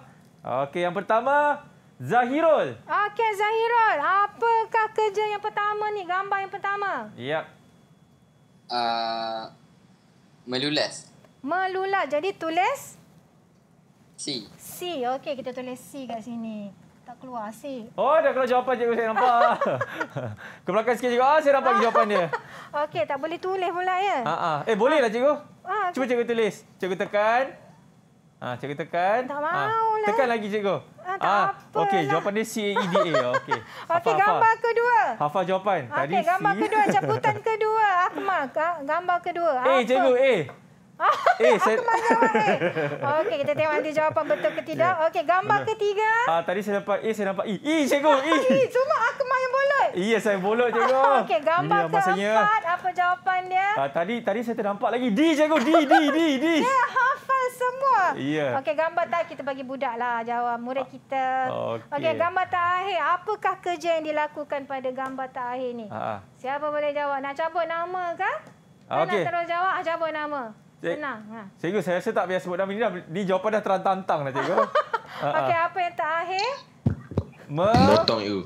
Okey, yang pertama Zahirul. Okey, Zahirul. Apakah kerja yang pertama ni? Gambar yang pertama. Ya. Yep. Uh, ah, melulas. Melulas. Jadi tulis C. C. Okey, kita tulis C kat sini. Tak keluar C. Oh, dah keluar jawapan cikgu saya nampak. Ke belakang sikit cikgu. Ah, saya nampak jawapan dia. Okey, tak boleh tulis pula ya. Ha ah. Eh, boleh lah cikgu. Ha, ah, Cuba cikgu tulis. Cikgu tekan. Ha, ah, cikgu tekan. Tak ah, mau lah. Tekan lagi cikgu. Ah, tak ah. apa. Okey, jawapan dia C A E D A. Okey. Okey, gambar hafal. kedua. Hafal jawapan. Okay, Tadi gambar C. gambar kedua, caputan kedua. Akmal, ah, gambar kedua. Eh, cikgu, eh eh, saya... aku marah. Eh. Okey, kita tengok nanti jawapan betul ke tidak. Ya. Okey, gambar Benar. Ya. ketiga. Ah, tadi saya dapat A, saya dapat i. I, cikgu. I, e. semua ah, aku main bolot. Iya, e, yeah, saya bolot, cikgu. Ah, okey, gambar yeah, maksudnya... keempat. Apa jawapan dia? Ah, tadi tadi saya terdampak lagi. D, cikgu. D, D, D, D. Dia hafal semua. Iya. Yeah. Okey, gambar tak kita bagi budak lah jawab murid kita. Okey, okay, gambar terakhir. Apakah kerja yang dilakukan pada gambar terakhir ni? Ah. Siapa boleh jawab? Nak cabut nama kah? Okay. Ah, nak terus jawab, cabut nama. Senang. Ha. Cikgu, saya rasa tak biasa sebut nama ini. Dah, ini jawapan dah terantang dah, cikgu. Pakai ha, ha. apa yang terakhir? Memotong, cikgu.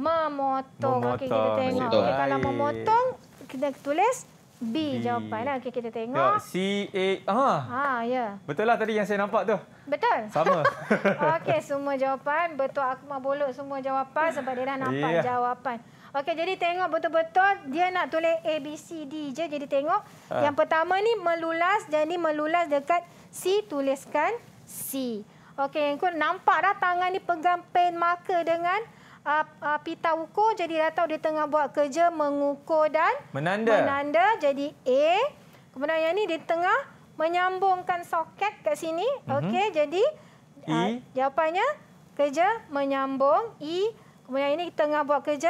Memotong. Okey, kita tengok. Okay, kalau memotong, kita tulis B, B. jawapan. Lah. Okey, kita tengok. C, A. Ha. Ha, ya. Betul lah tadi yang saya nampak tu. Betul. Sama. Okey, semua jawapan. Betul aku mah bolot semua jawapan sebab dia dah nampak yeah. jawapan. Okey, jadi tengok betul-betul dia nak tulis A, B, C, D je. Jadi tengok. Ha. Yang pertama ni melulas. Jadi melulas dekat C, tuliskan C. Okey, yang kedua nampak dah tangan ni pegang pen marker dengan uh, uh, pita ukur. Jadi dah tahu dia tengah buat kerja mengukur dan menanda. menanda. Jadi A. Kemudian yang ni dia tengah menyambungkan soket kat sini. Mm -hmm. Okey, jadi uh, jawapannya kerja menyambung. E. Kemudian ini tengah buat kerja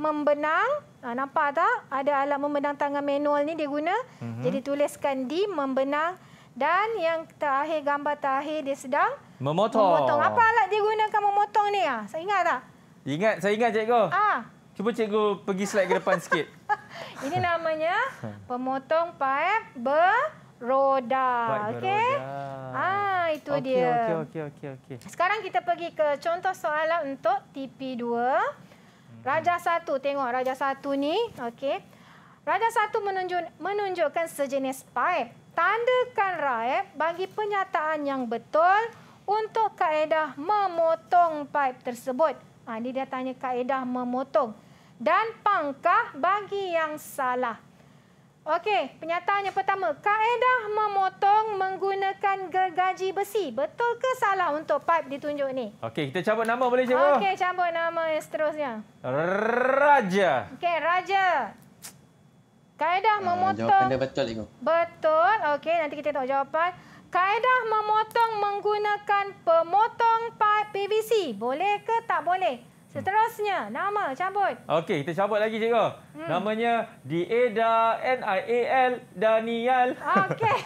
membenang. Ha, nampak tak? Ada alat membenang tangan manual ni dia guna. Mm-hmm. Jadi tuliskan di membenang. Dan yang terakhir, gambar terakhir dia sedang memotong. memotong. Apa alat dia gunakan memotong ni? Ha? Saya ingat tak? Ingat, saya ingat cikgu. Ha. Cuba cikgu pergi slide ke depan sikit. Ini namanya pemotong paip beroda. Okey. Ah, itu okay, dia. Okey, okey, okey, okey. Sekarang kita pergi ke contoh soalan untuk TP2. Raja Satu, tengok Raja Satu ni. Okey. Raja Satu menunjuk, menunjukkan sejenis pipe. Tandakan raib bagi penyataan yang betul untuk kaedah memotong pipe tersebut. Ha, ini dia tanya kaedah memotong. Dan pangkah bagi yang salah. Okey, pernyataan yang pertama. Kaedah memotong menggunakan gergaji besi. Betul ke salah untuk pipe ditunjuk ni? Okey, kita cabut nama boleh cikgu? Okey, cabut nama yang seterusnya. Raja. Okey, Raja. Kaedah ah, memotong... Jawapan betul, cikgu. Betul. Okey, nanti kita tengok jawapan. Kaedah memotong menggunakan pemotong pipe PVC. Boleh ke tak Boleh. Seterusnya, nama cabut. Okey, kita cabut lagi cikgu. Hmm. Namanya Dieda N I A L Daniel. Okey.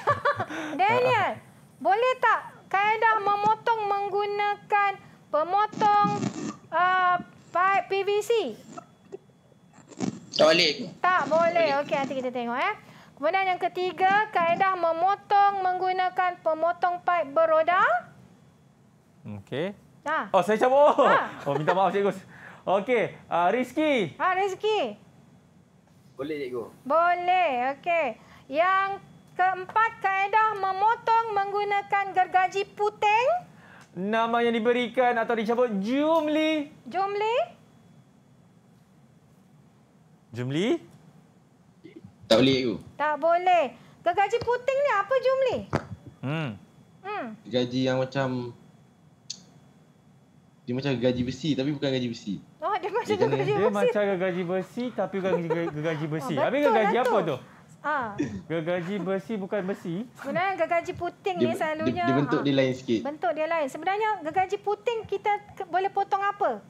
Daniel. boleh tak kaedah memotong menggunakan pemotong uh, PVC? Tak boleh. Tak boleh. Okey, nanti kita tengok eh. Kemudian yang ketiga, kaedah memotong menggunakan pemotong pipe beroda? Okey. Dah. Oh, saya cabut. Ha. Oh, minta maaf cikgu. Okey, uh, Rizky. Ha, Rizky. Boleh cikgu. Boleh. Okey. Yang keempat kaedah memotong menggunakan gergaji puting. Nama yang diberikan atau dicabut Jumli. Jumli? Jumli? Tak boleh cikgu. Tak boleh. Gergaji puting ni apa Jumli? Hmm. Hmm. Gergaji yang macam dia macam gaji besi tapi bukan gaji besi. Oh, dia macam dia gaji besi. Dia macam gaji besi tapi bukan gaji besi. Oh, Habis gaji lah apa tu? Ah. Gaji besi bukan besi. Sebenarnya gaji puting dia, ni selalunya. Dia, dia bentuk ah, dia lain sikit. Bentuk dia lain. Sebenarnya gaji puting kita boleh potong apa?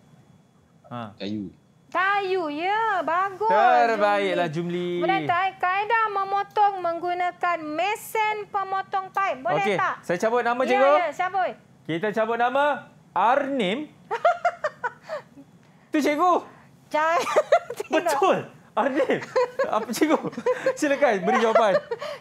Ha. Kayu. Kayu, ya. Bagus. Terbaiklah, Jumli. Jumli. Boleh tak? Kaedah memotong menggunakan mesin pemotong paip. Boleh okay. tak? Saya cabut nama, ya, cikgu. Ya, ya, cabut. Kita cabut nama. Arnim. tu cikgu. Jangan. Betul. Arnim. Apa cikgu? Silakan beri jawapan.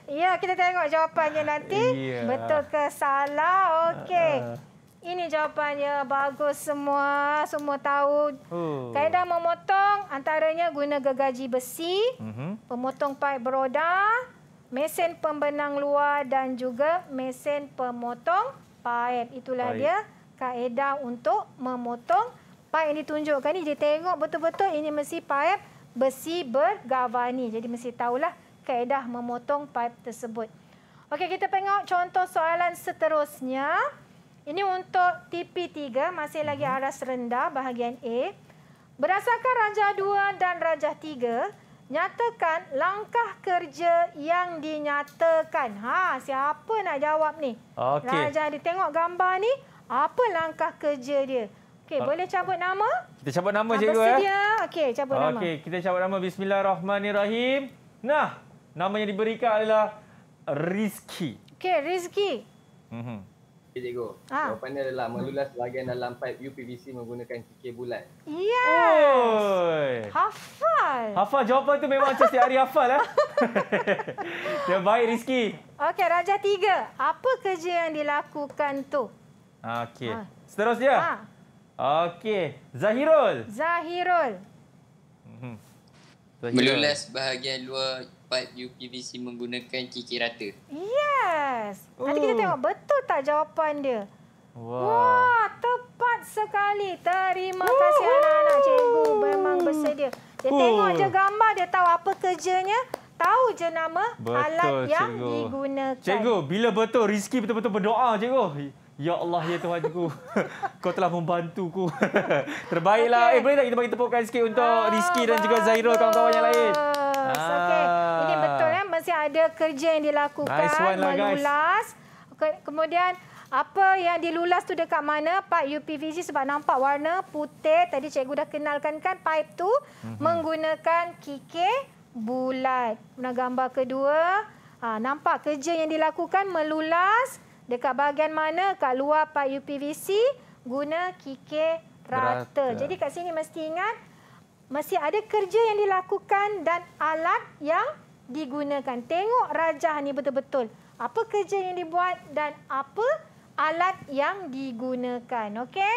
Ya, kita tengok jawapannya nanti. Ya. Betul ke salah? Okey. Ha, ha. Ini jawapannya. Bagus semua. Semua tahu. Oh. Kaedah memotong antaranya guna gergaji besi, uh mhm. -huh. pemotong paip beroda, mesin pembenang luar dan juga mesin pemotong paip. Itulah paip. dia kaedah untuk memotong pipe yang ditunjukkan ni. Dia tengok betul-betul ini mesti pipe besi bergavani. Jadi mesti tahulah kaedah memotong pipe tersebut. Okey, kita tengok contoh soalan seterusnya. Ini untuk TP3, masih lagi mhm. aras rendah bahagian A. Berdasarkan ranjah 2 dan ranjah 3, nyatakan langkah kerja yang dinyatakan. Ha, siapa nak jawab ni? Okey. Ranjah, dia gambar ni. Apa langkah kerja dia? Okey, ah. boleh cabut nama? Kita cabut nama Tak cikgu, bersedia. Eh? Ya? Okey, cabut okay, nama. Okey, kita cabut nama. Bismillahirrahmanirrahim. Nah, nama yang diberikan adalah Rizki. Okey, Rizki. Mm -hmm. Okey, cikgu. Ha. Ah. Jawapannya adalah melulas bahagian dalam pipe UPVC menggunakan cikir bulat. Yes! Oi. Hafal! Hafal, jawapan tu memang macam setiap hari hafal. Eh? Dia baik, Rizki. Okey, Raja 3. Apa kerja yang dilakukan tu? Okey. Ha. Seterusnya. Ha. Okey. Zahirul. Zahirul. Hmm. Melulas bahagian luar pipe UPVC menggunakan cikir rata. Yes. Ooh. Nanti kita oh. tengok betul tak jawapan dia. Wah, Wah tepat sekali. Terima Woo. kasih anak-anak cikgu. Memang bersedia. Dia Ooh. tengok je gambar, dia tahu apa kerjanya. Tahu je nama betul, alat yang cikgu. digunakan. Cikgu, bila betul, Rizky betul-betul berdoa, cikgu. Ya Allah, ya Tuhan ku, Kau telah membantuku. Terbaiklah. Okay. Eh, boleh tak kita bagi tepukan sikit untuk oh, Rizky dan juga Zairul, kawan-kawan yang lain? Okey, ini ah. betul kan? Masih ada kerja yang dilakukan. Nice one lah, guys. Kemudian, apa yang dilulas tu dekat mana? Pak UPVC sebab nampak warna putih. Tadi cikgu dah kenalkan kan pipe tu mm -hmm. menggunakan kikir bulat. Guna gambar kedua. Ha, nampak kerja yang dilakukan melulas... Dekat bahagian mana? Kat luar pak UPVC guna kikir rata. rata. Jadi kat sini mesti ingat mesti ada kerja yang dilakukan dan alat yang digunakan. Tengok rajah ni betul-betul. Apa kerja yang dibuat dan apa alat yang digunakan. Okey?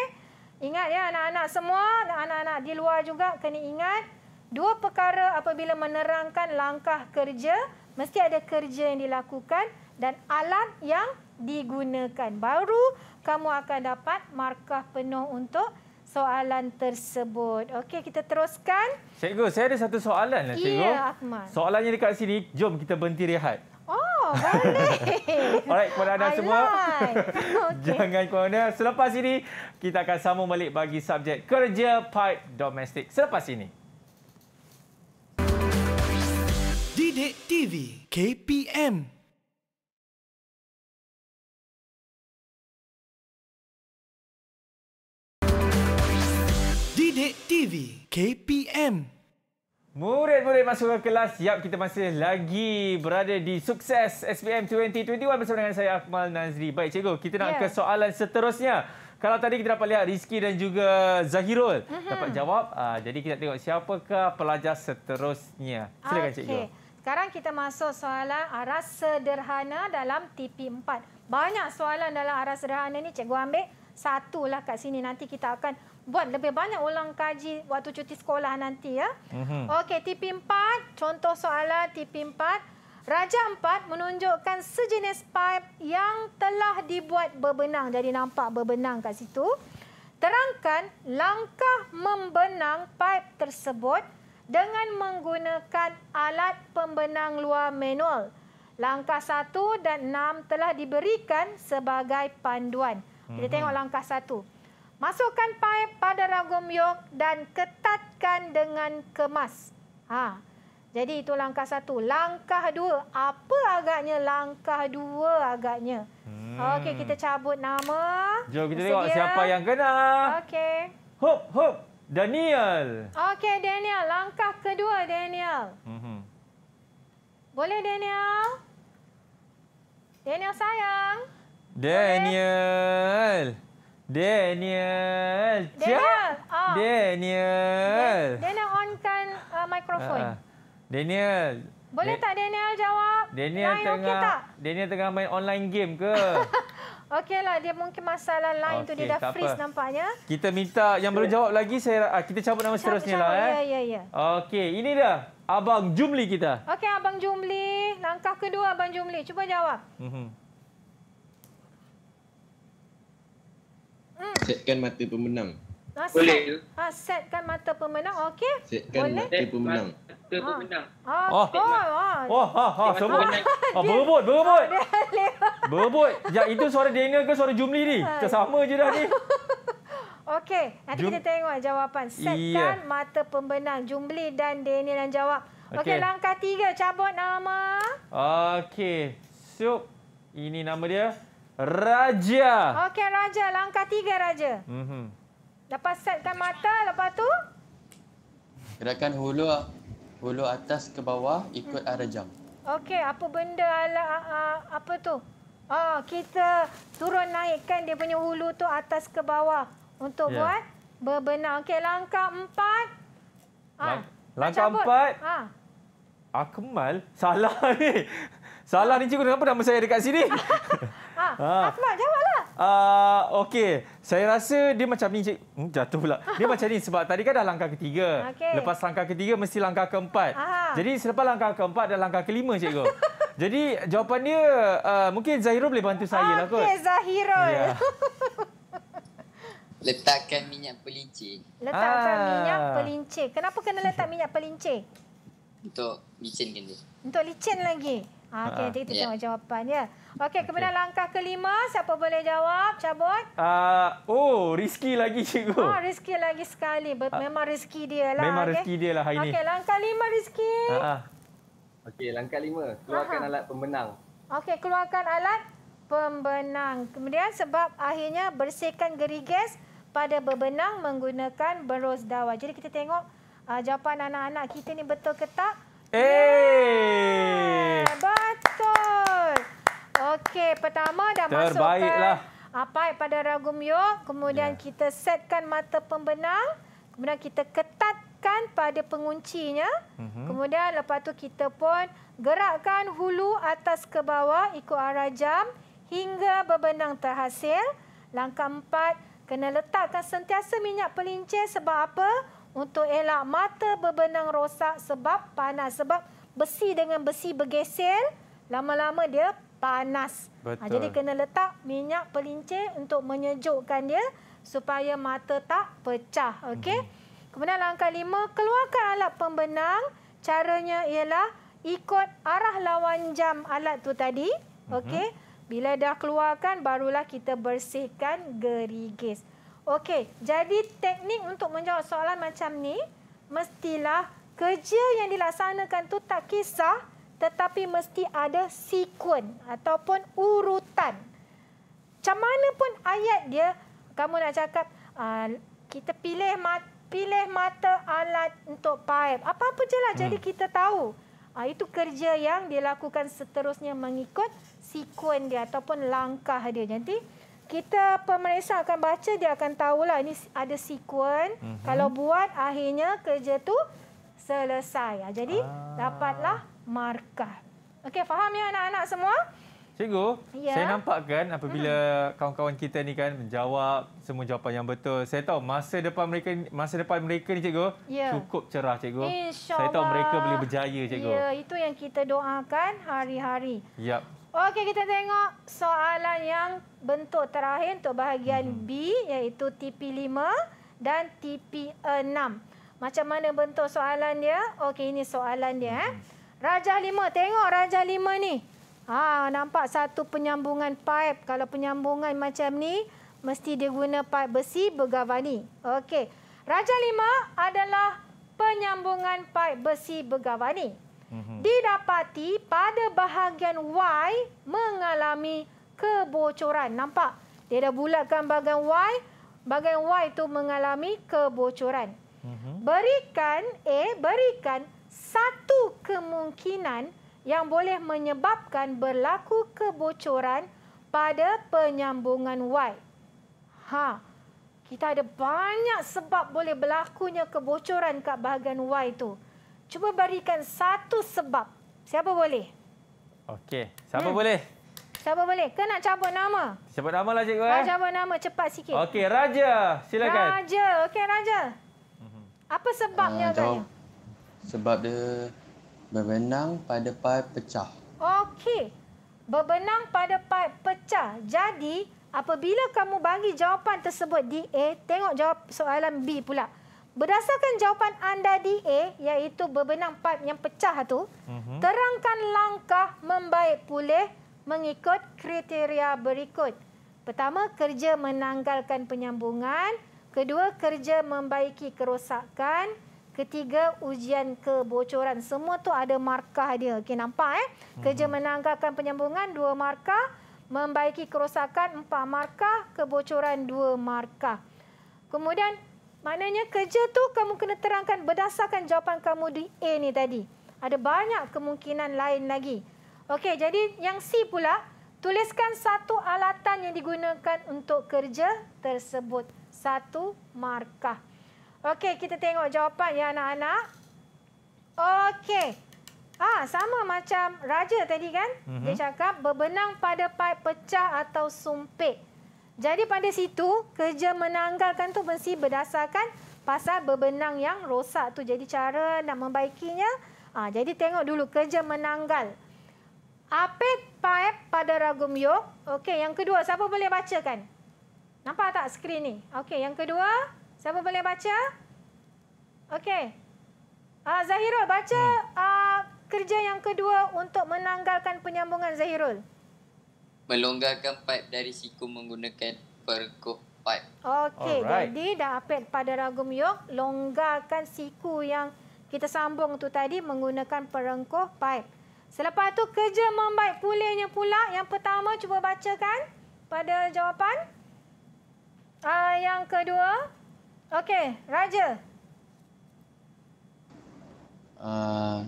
Ingat ya anak-anak semua, anak-anak di luar juga kena ingat dua perkara apabila menerangkan langkah kerja, mesti ada kerja yang dilakukan dan alat yang digunakan. Baru kamu akan dapat markah penuh untuk soalan tersebut. Okey, kita teruskan. Cikgu, saya ada satu soalan. Lah, cikgu. Ya, Ahmad. Soalannya dekat sini, jom kita berhenti rehat. Oh, boleh. Alright, kepada anda semua. Like. Okay. Jangan ke mana. Selepas ini, kita akan sambung balik bagi subjek kerja part domestik. Selepas ini. Didik TV KPM Sidik TV KPM Murid-murid masuk ke kelas, siap kita masih lagi berada di sukses SPM 2021 bersama dengan saya Akmal Nazri. Baik cikgu, kita nak yeah. ke soalan seterusnya. Kalau tadi kita dapat lihat Rizky dan juga Zahirul mm-hmm. dapat jawab, uh, jadi kita tengok siapakah pelajar seterusnya. Silakan okay. cikgu. Sekarang kita masuk soalan arah sederhana dalam TP4. Banyak soalan dalam arah sederhana ni cikgu ambil lah kat sini nanti kita akan buat lebih banyak ulang kaji waktu cuti sekolah nanti ya. Mm-hmm. Okey, TP4, contoh soalan TP4. Raja empat menunjukkan sejenis pipe yang telah dibuat berbenang. Jadi nampak berbenang kat situ. Terangkan langkah membenang pipe tersebut dengan menggunakan alat pembenang luar manual. Langkah satu dan enam telah diberikan sebagai panduan. Kita mhm. tengok langkah satu. Masukkan pai pada ragum yok dan ketatkan dengan kemas. Ha. Jadi itu langkah satu. Langkah dua. Apa agaknya langkah dua agaknya? Hmm. Okey, kita cabut nama. Jom kita tengok siapa yang kena. Okey. Hop, hop. Daniel. Okey, Daniel. Langkah kedua, Daniel. Hmm. Boleh, Daniel? Daniel, sayang. Daniel. Boleh? Daniel. Daniel. Ah. Daniel. Daniel. Daniel onkan uh, mikrofon. Ah, ah. Daniel. Boleh tak Daniel jawab? Daniel line tengah okay tak? Daniel tengah main online game ke? Okeylah dia mungkin masalah line okay, tu dia dah freeze apa. nampaknya. Kita minta yang belum jawab lagi saya ah, kita cabut nama seterusnya lah eh. Ya ya ya. Okey, ini dah abang Jumli kita. Okey abang Jumli, langkah kedua abang Jumli. Cuba jawab. Mhm. Mm Hmm. Setkan mata pemenang. Ha, set, boleh. Ah, ha, setkan mata pemenang. Okey. Setkan boleh. mata pemenang. Ah. Oh. Oh, ha. Ha. Oh, oh, oh, oh, oh, semua. Oh, oh, berebut, berebut. berebut. Ya, itu suara Daniel ke suara Jumli ni? Sama je dah ni. Okey, nanti Jum... kita tengok jawapan. Setkan yeah. mata pembenang. Jumli dan Daniel yang jawab. Okey, okay, langkah tiga. Cabut nama. Okey. Sup. Ini nama dia. Raja. Okey, Raja. Langkah tiga, Raja. Mm -hmm. Lepas setkan mata, lepas tu. Gerakan hulu hulu atas ke bawah ikut arah jam. Okey, apa benda ala, ala apa tu? Oh, kita turun naikkan dia punya hulu tu atas ke bawah untuk yeah. buat berbenah. Okey, langkah empat. Ah, Lang ha, langkah empat. Ha. Ah. Akmal, ah, salah ni. Salah ni cikgu kenapa nama saya dekat sini? Azman, ah, ah. ah, jawablah. Ah, uh, okey. Saya rasa dia macam ni, cik. Hmm, jatuh pula. Dia macam ni sebab tadi kan dah langkah ketiga. Okay. Lepas langkah ketiga mesti langkah keempat. Aha. Jadi selepas langkah keempat dan langkah kelima, cikgu. Jadi jawapan dia uh, mungkin Zahirul boleh bantu saya okay, lah kot. Okey, Zahirul. Yeah. Letakkan minyak pelincir. Letakkan ah. minyak pelincir. Kenapa kena letak minyak pelincir? Untuk licin dia. Untuk licin lagi. Ah, okay, nanti kita yeah. tengok jawapan ya. Okey, kemudian okay. langkah kelima, siapa boleh jawab? Cabut. Uh, oh, rezeki lagi cikgu. Ah, rezeki lagi sekali. Ah. Memang rezeki dia lah. Memang okay. rezeki dia lah hari ini. Okay, langkah lima rezeki. Uh-huh. Okey, langkah lima. Keluarkan uh-huh. alat pembenang. Okay, keluarkan alat pembenang. Kemudian sebab akhirnya bersihkan geriges pada bebenang menggunakan berus dawa. Jadi kita tengok uh, jawapan anak-anak kita ni betul ke tak? Eh. Yeah, betul. Okey, pertama dah Terbaiklah. masukkan apa pada ragum yolk, kemudian yeah. kita setkan mata pembenar, kemudian kita ketatkan pada penguncinya. Mm -hmm. Kemudian lepas tu kita pun gerakkan hulu atas ke bawah ikut arah jam hingga berbenang terhasil. Langkah empat, kena letakkan sentiasa minyak pelincir sebab apa? untuk elak mata berbenang rosak sebab panas. Sebab besi dengan besi bergesel lama-lama dia panas. Ha, jadi kena letak minyak pelincir untuk menyejukkan dia supaya mata tak pecah. Okey. Hmm. Kemudian langkah lima, keluarkan alat pembenang. Caranya ialah ikut arah lawan jam alat tu tadi. Mhm. Okey. Hmm. Bila dah keluarkan, barulah kita bersihkan gerigis. Okey, jadi teknik untuk menjawab soalan macam ni mestilah kerja yang dilaksanakan tu tak kisah tetapi mesti ada sekuen ataupun urutan. Macam mana pun ayat dia kamu nak cakap ah, kita pilih mat, pilih mata alat untuk paip Apa-apa jelah hmm. jadi kita tahu. Ah, itu kerja yang dilakukan seterusnya mengikut sekuen dia ataupun langkah dia. Jadi kita pemeriksa akan baca dia akan tahu lah ini ada sekuen. Mm -hmm. Kalau buat akhirnya kerja tu selesai. Ah, jadi ah. dapatlah markah. Okey, faham ya anak-anak semua? Cikgu, ya. saya nampak kan apabila hmm. kawan-kawan hmm. kita ni kan menjawab semua jawapan yang betul. Saya tahu masa depan mereka masa depan mereka ni cikgu ya. cukup cerah cikgu. Insya Saya tahu mereka boleh berjaya cikgu. Ya, itu yang kita doakan hari-hari. Yap. Okey, kita tengok soalan yang bentuk terakhir untuk bahagian mhm. B iaitu TP5 dan TP6. Macam mana bentuk soalan dia? Okey, ini soalan dia. Eh. Mhm. Rajah 5, tengok rajah 5 ni. Ha, nampak satu penyambungan pipe. Kalau penyambungan macam ni, mesti dia guna pipe besi bergavani. Okey, rajah 5 adalah penyambungan pipe besi bergavani. Mhm. didapati pada bahagian Y mengalami kebocoran. Nampak? Dia dah bulatkan bahagian Y. Bahagian Y itu mengalami kebocoran. Mhm. Berikan A, eh, berikan satu kemungkinan yang boleh menyebabkan berlaku kebocoran pada penyambungan Y. Ha, kita ada banyak sebab boleh berlakunya kebocoran kat bahagian Y itu. Cuba berikan satu sebab. Siapa boleh? Okey, siapa hmm. boleh? Siapa boleh? Ke nak cabut nama? Cabut nama lah cikgu. Ha, cabut nama, cepat sikit. Okey, Raja. Silakan. Raja. Okey, Raja. Mhm. Apa sebabnya uh, jawab, katanya? Sebab dia berbenang pada pai pecah. Okey. Berbenang pada pai pecah. Jadi, apabila kamu bagi jawapan tersebut di A, tengok jawapan soalan B pula. Berdasarkan jawapan anda di A iaitu berbenang pipe yang pecah tu, uh mhm. -huh. terangkan langkah membaik pulih mengikut kriteria berikut. Pertama, kerja menanggalkan penyambungan, kedua kerja membaiki kerosakan, ketiga ujian kebocoran. Semua tu ada markah dia. Okey nampak eh? Mhm. Kerja menanggalkan penyambungan dua markah, membaiki kerosakan empat markah, kebocoran dua markah. Kemudian Maknanya kerja tu kamu kena terangkan berdasarkan jawapan kamu di A ni tadi. Ada banyak kemungkinan lain lagi. Okey, jadi yang C pula, tuliskan satu alatan yang digunakan untuk kerja tersebut. Satu markah. Okey, kita tengok jawapan ya anak-anak. Okey. Ah, sama macam Raja tadi kan? Mm -hmm. Dia mhm. cakap berbenang pada pipe pecah atau sumpit. Jadi pada situ kerja menanggalkan tu mesti berdasarkan pasal bebenang yang rosak tu. Jadi cara nak membaikinya, ha, jadi tengok dulu kerja menanggal. Apit pipe pada ragum yo. Okey, yang kedua siapa boleh baca kan? Nampak tak skrin ni? Okey, yang kedua siapa boleh baca? Okey. Ah Zahirul baca hmm. uh, kerja yang kedua untuk menanggalkan penyambungan Zahirul melonggarkan pipe dari siku menggunakan perkuh pipe. Okey, jadi dah apet pada ragum yok, longgarkan siku yang kita sambung tu tadi menggunakan perengkuh pipe. Selepas tu kerja membaik pulihnya pula. Yang pertama cuba bacakan pada jawapan. Ah uh, yang kedua. Okey, Raja. Uh,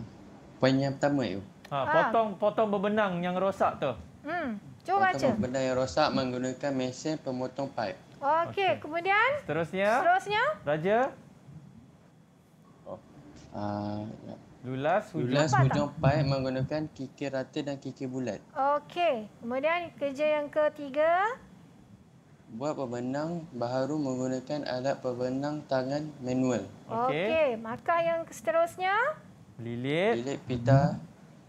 poin yang pertama itu. Ha, ah, potong potong bebenang yang rosak tu. Hmm. Cuba baca. Potong benda yang rosak menggunakan mesin pemotong pipe. Okey, okay. kemudian? Seterusnya. Seterusnya. Raja. Oh. Uh, Lulas hujung, Lulas hujung pipe menggunakan kikir rata dan kikir bulat. Okey, kemudian kerja yang ketiga. Buat pembenang baharu menggunakan alat pembenang tangan manual. Okey, okay. markah yang seterusnya. Lilit. Lilit pita.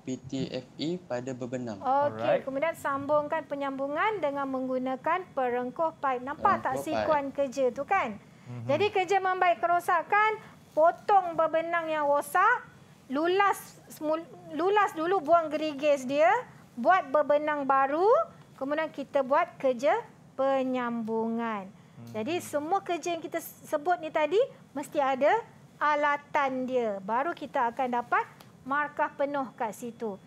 PTFE pada bebenam. Okey, kemudian sambungkan penyambungan dengan menggunakan perengkuh paip. Nampak perengkuh tak sikuan pipe. kerja tu kan? Mm -hmm. Jadi kerja membaik kerosakan, potong bebenang yang rosak, lulas lulas dulu buang gerigis dia, buat bebenang baru, kemudian kita buat kerja penyambungan. Mm Jadi semua kerja yang kita sebut ni tadi mesti ada alatan dia. Baru kita akan dapat markah penuh kat situ.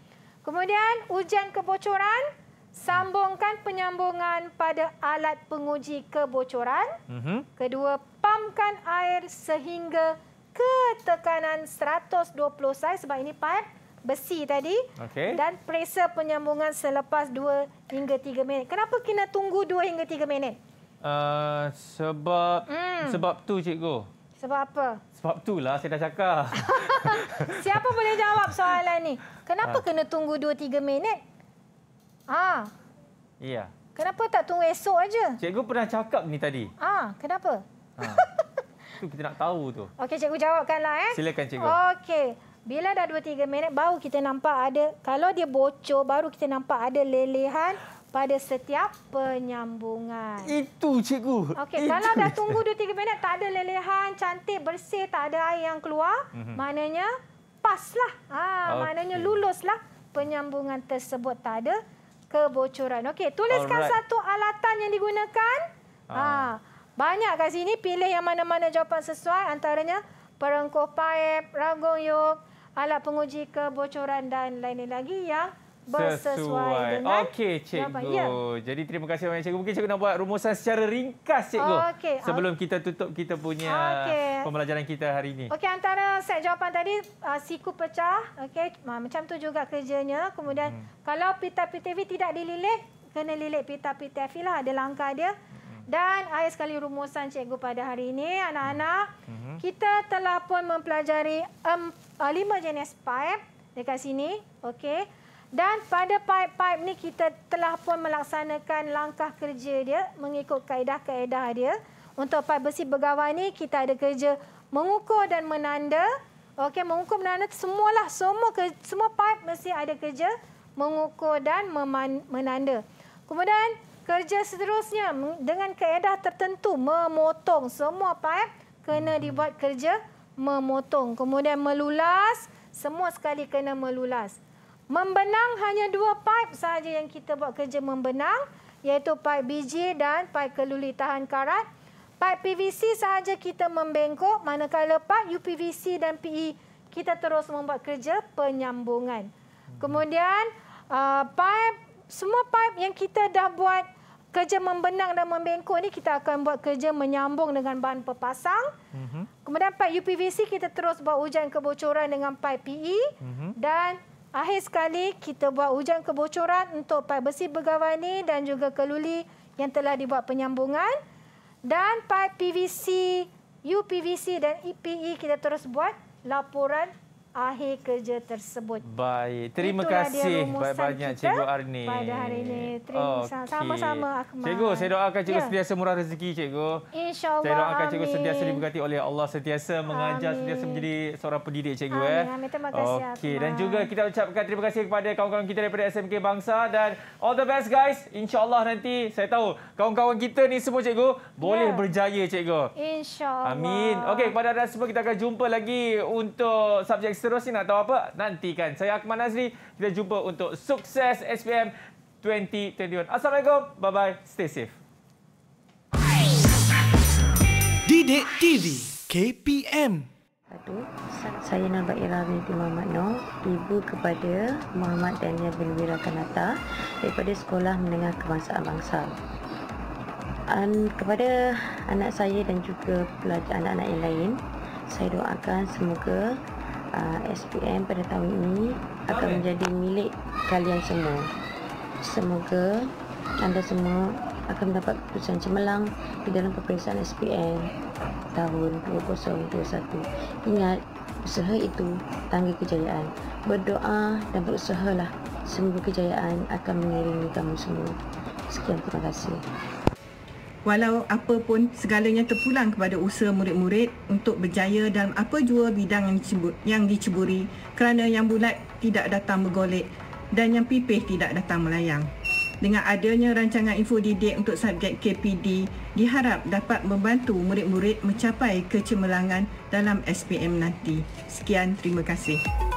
Kemudian ujian kebocoran, sambungkan penyambungan pada alat penguji kebocoran. Uh mhm. -huh. Kedua, pamkan air sehingga ke tekanan 120 saiz sebab ini part besi tadi okay. dan periksa penyambungan selepas 2 hingga 3 minit. Kenapa kena tunggu 2 hingga 3 minit? Uh, sebab mm. sebab tu cikgu. Sebab apa? Sebab itulah saya dah cakap. Siapa boleh jawab soalan ni? Kenapa ha. kena tunggu 2-3 minit? Ah. Ha. Iya. Kenapa tak tunggu esok aja? Cikgu pernah cakap ni tadi. Ah, ha. kenapa? Ha. kita nak tahu tu. Okey, cikgu jawabkanlah eh. Silakan cikgu. Okey. Bila dah 2-3 minit baru kita nampak ada kalau dia bocor baru kita nampak ada lelehan pada setiap penyambungan. Itu cikgu. Okey, kalau dah tunggu 2 3 minit tak ada lelehan, cantik, bersih, tak ada air yang keluar, mm -hmm. maknanya paslah. Ah, ha, okay. maknanya luluslah penyambungan tersebut tak ada kebocoran. Okey, tuliskan Alright. satu alatan yang digunakan. Ah, ha. banyak kat sini pilih yang mana-mana jawapan sesuai antaranya perengkuh paip, ragung yuk, alat penguji kebocoran dan lain-lain lagi yang bersesuai dengan okey cikgu ya. jadi terima kasih banyak cikgu mungkin cikgu nak buat rumusan secara ringkas cikgu okay. Ah. sebelum kita tutup kita punya okay. pembelajaran kita hari ini okey antara set jawapan tadi uh, siku pecah okey ah, macam tu juga kerjanya kemudian hmm. kalau pita PTV tidak dililit kena lilit pita PTV lah ada langkah dia hmm. dan akhir sekali rumusan cikgu pada hari ini, anak-anak. Mm -hmm. Kita telah pun mempelajari um, uh, lima jenis pipe dekat sini. Okey. Dan pada pipe-pipe ni kita telah pun melaksanakan langkah kerja dia mengikut kaedah-kaedah dia. Untuk pipe besi bergawai ni kita ada kerja mengukur dan menanda. Okey, mengukur menanda semualah semua ke, semua pipe mesti ada kerja mengukur dan meman, menanda. Kemudian kerja seterusnya dengan kaedah tertentu memotong semua pipe kena dibuat kerja memotong. Kemudian melulas semua sekali kena melulas. Membenang hanya dua pipe sahaja yang kita buat kerja membenang iaitu pipe biji dan pipe keluli tahan karat. Pipe PVC sahaja kita membengkok manakala pipe UPVC dan PE kita terus membuat kerja penyambungan. Kemudian uh, pipe semua pipe yang kita dah buat kerja membenang dan membengkok ni kita akan buat kerja menyambung dengan bahan pepasang. Mhm. Kemudian pipe UPVC kita terus buat ujian kebocoran dengan pipe PE mhm. dan Akhir sekali kita buat hujan kebocoran untuk pipe besi begawani dan juga keluli yang telah dibuat penyambungan dan pipe PVC, UPVC dan EPE e, kita terus buat laporan akhir kerja tersebut. Baik, terima Itulah kasih banyak-banyak Cikgu Arni. Pada hari ini, terima kasih. Okay. Sama-sama, Akmal. Cikgu, saya doakan Cikgu ya. sentiasa murah rezeki, Cikgu. InsyaAllah, amin. Saya doakan Cikgu amin. sentiasa diberkati oleh Allah, sentiasa mengajar, amin. sentiasa menjadi seorang pendidik, Cikgu. Eh. Amin, eh. amin. Terima kasih, okay. Akmal. Dan juga kita ucapkan terima kasih kepada kawan-kawan kita daripada SMK Bangsa. Dan all the best, guys. InsyaAllah nanti, saya tahu, kawan-kawan kita ni semua, Cikgu, boleh ya. berjaya, Cikgu. InsyaAllah. Amin. Okey, pada hari semua, kita akan jumpa lagi untuk subjek seterusnya seterusnya nak tahu apa, nantikan. Saya Akmal Nazri. Kita jumpa untuk Sukses SPM 2021. Assalamualaikum. Bye-bye. Stay safe. Didik TV KPM Satu, saya Nabak Ira di Muhammad Noh, ibu kepada Muhammad Daniel bin Wira Kanata daripada Sekolah Menengah Kebangsaan Bangsa. An, kepada anak saya dan juga pelajar anak-anak yang lain, saya doakan semoga uh, SPM pada tahun ini akan menjadi milik kalian semua. Semoga anda semua akan mendapat keputusan cemerlang di dalam peperiksaan SPM tahun 2021. Ingat, usaha itu tangga kejayaan. Berdoa dan berusahalah. Semoga kejayaan akan mengiringi kamu semua. Sekian terima kasih walau apapun segalanya terpulang kepada usaha murid-murid untuk berjaya dan apa jua bidang yang dicebur, yang diceburi kerana yang bulat tidak datang bergolek dan yang pipih tidak datang melayang. Dengan adanya rancangan info didik untuk subjek KPD, diharap dapat membantu murid-murid mencapai kecemerlangan dalam SPM nanti. Sekian, terima kasih.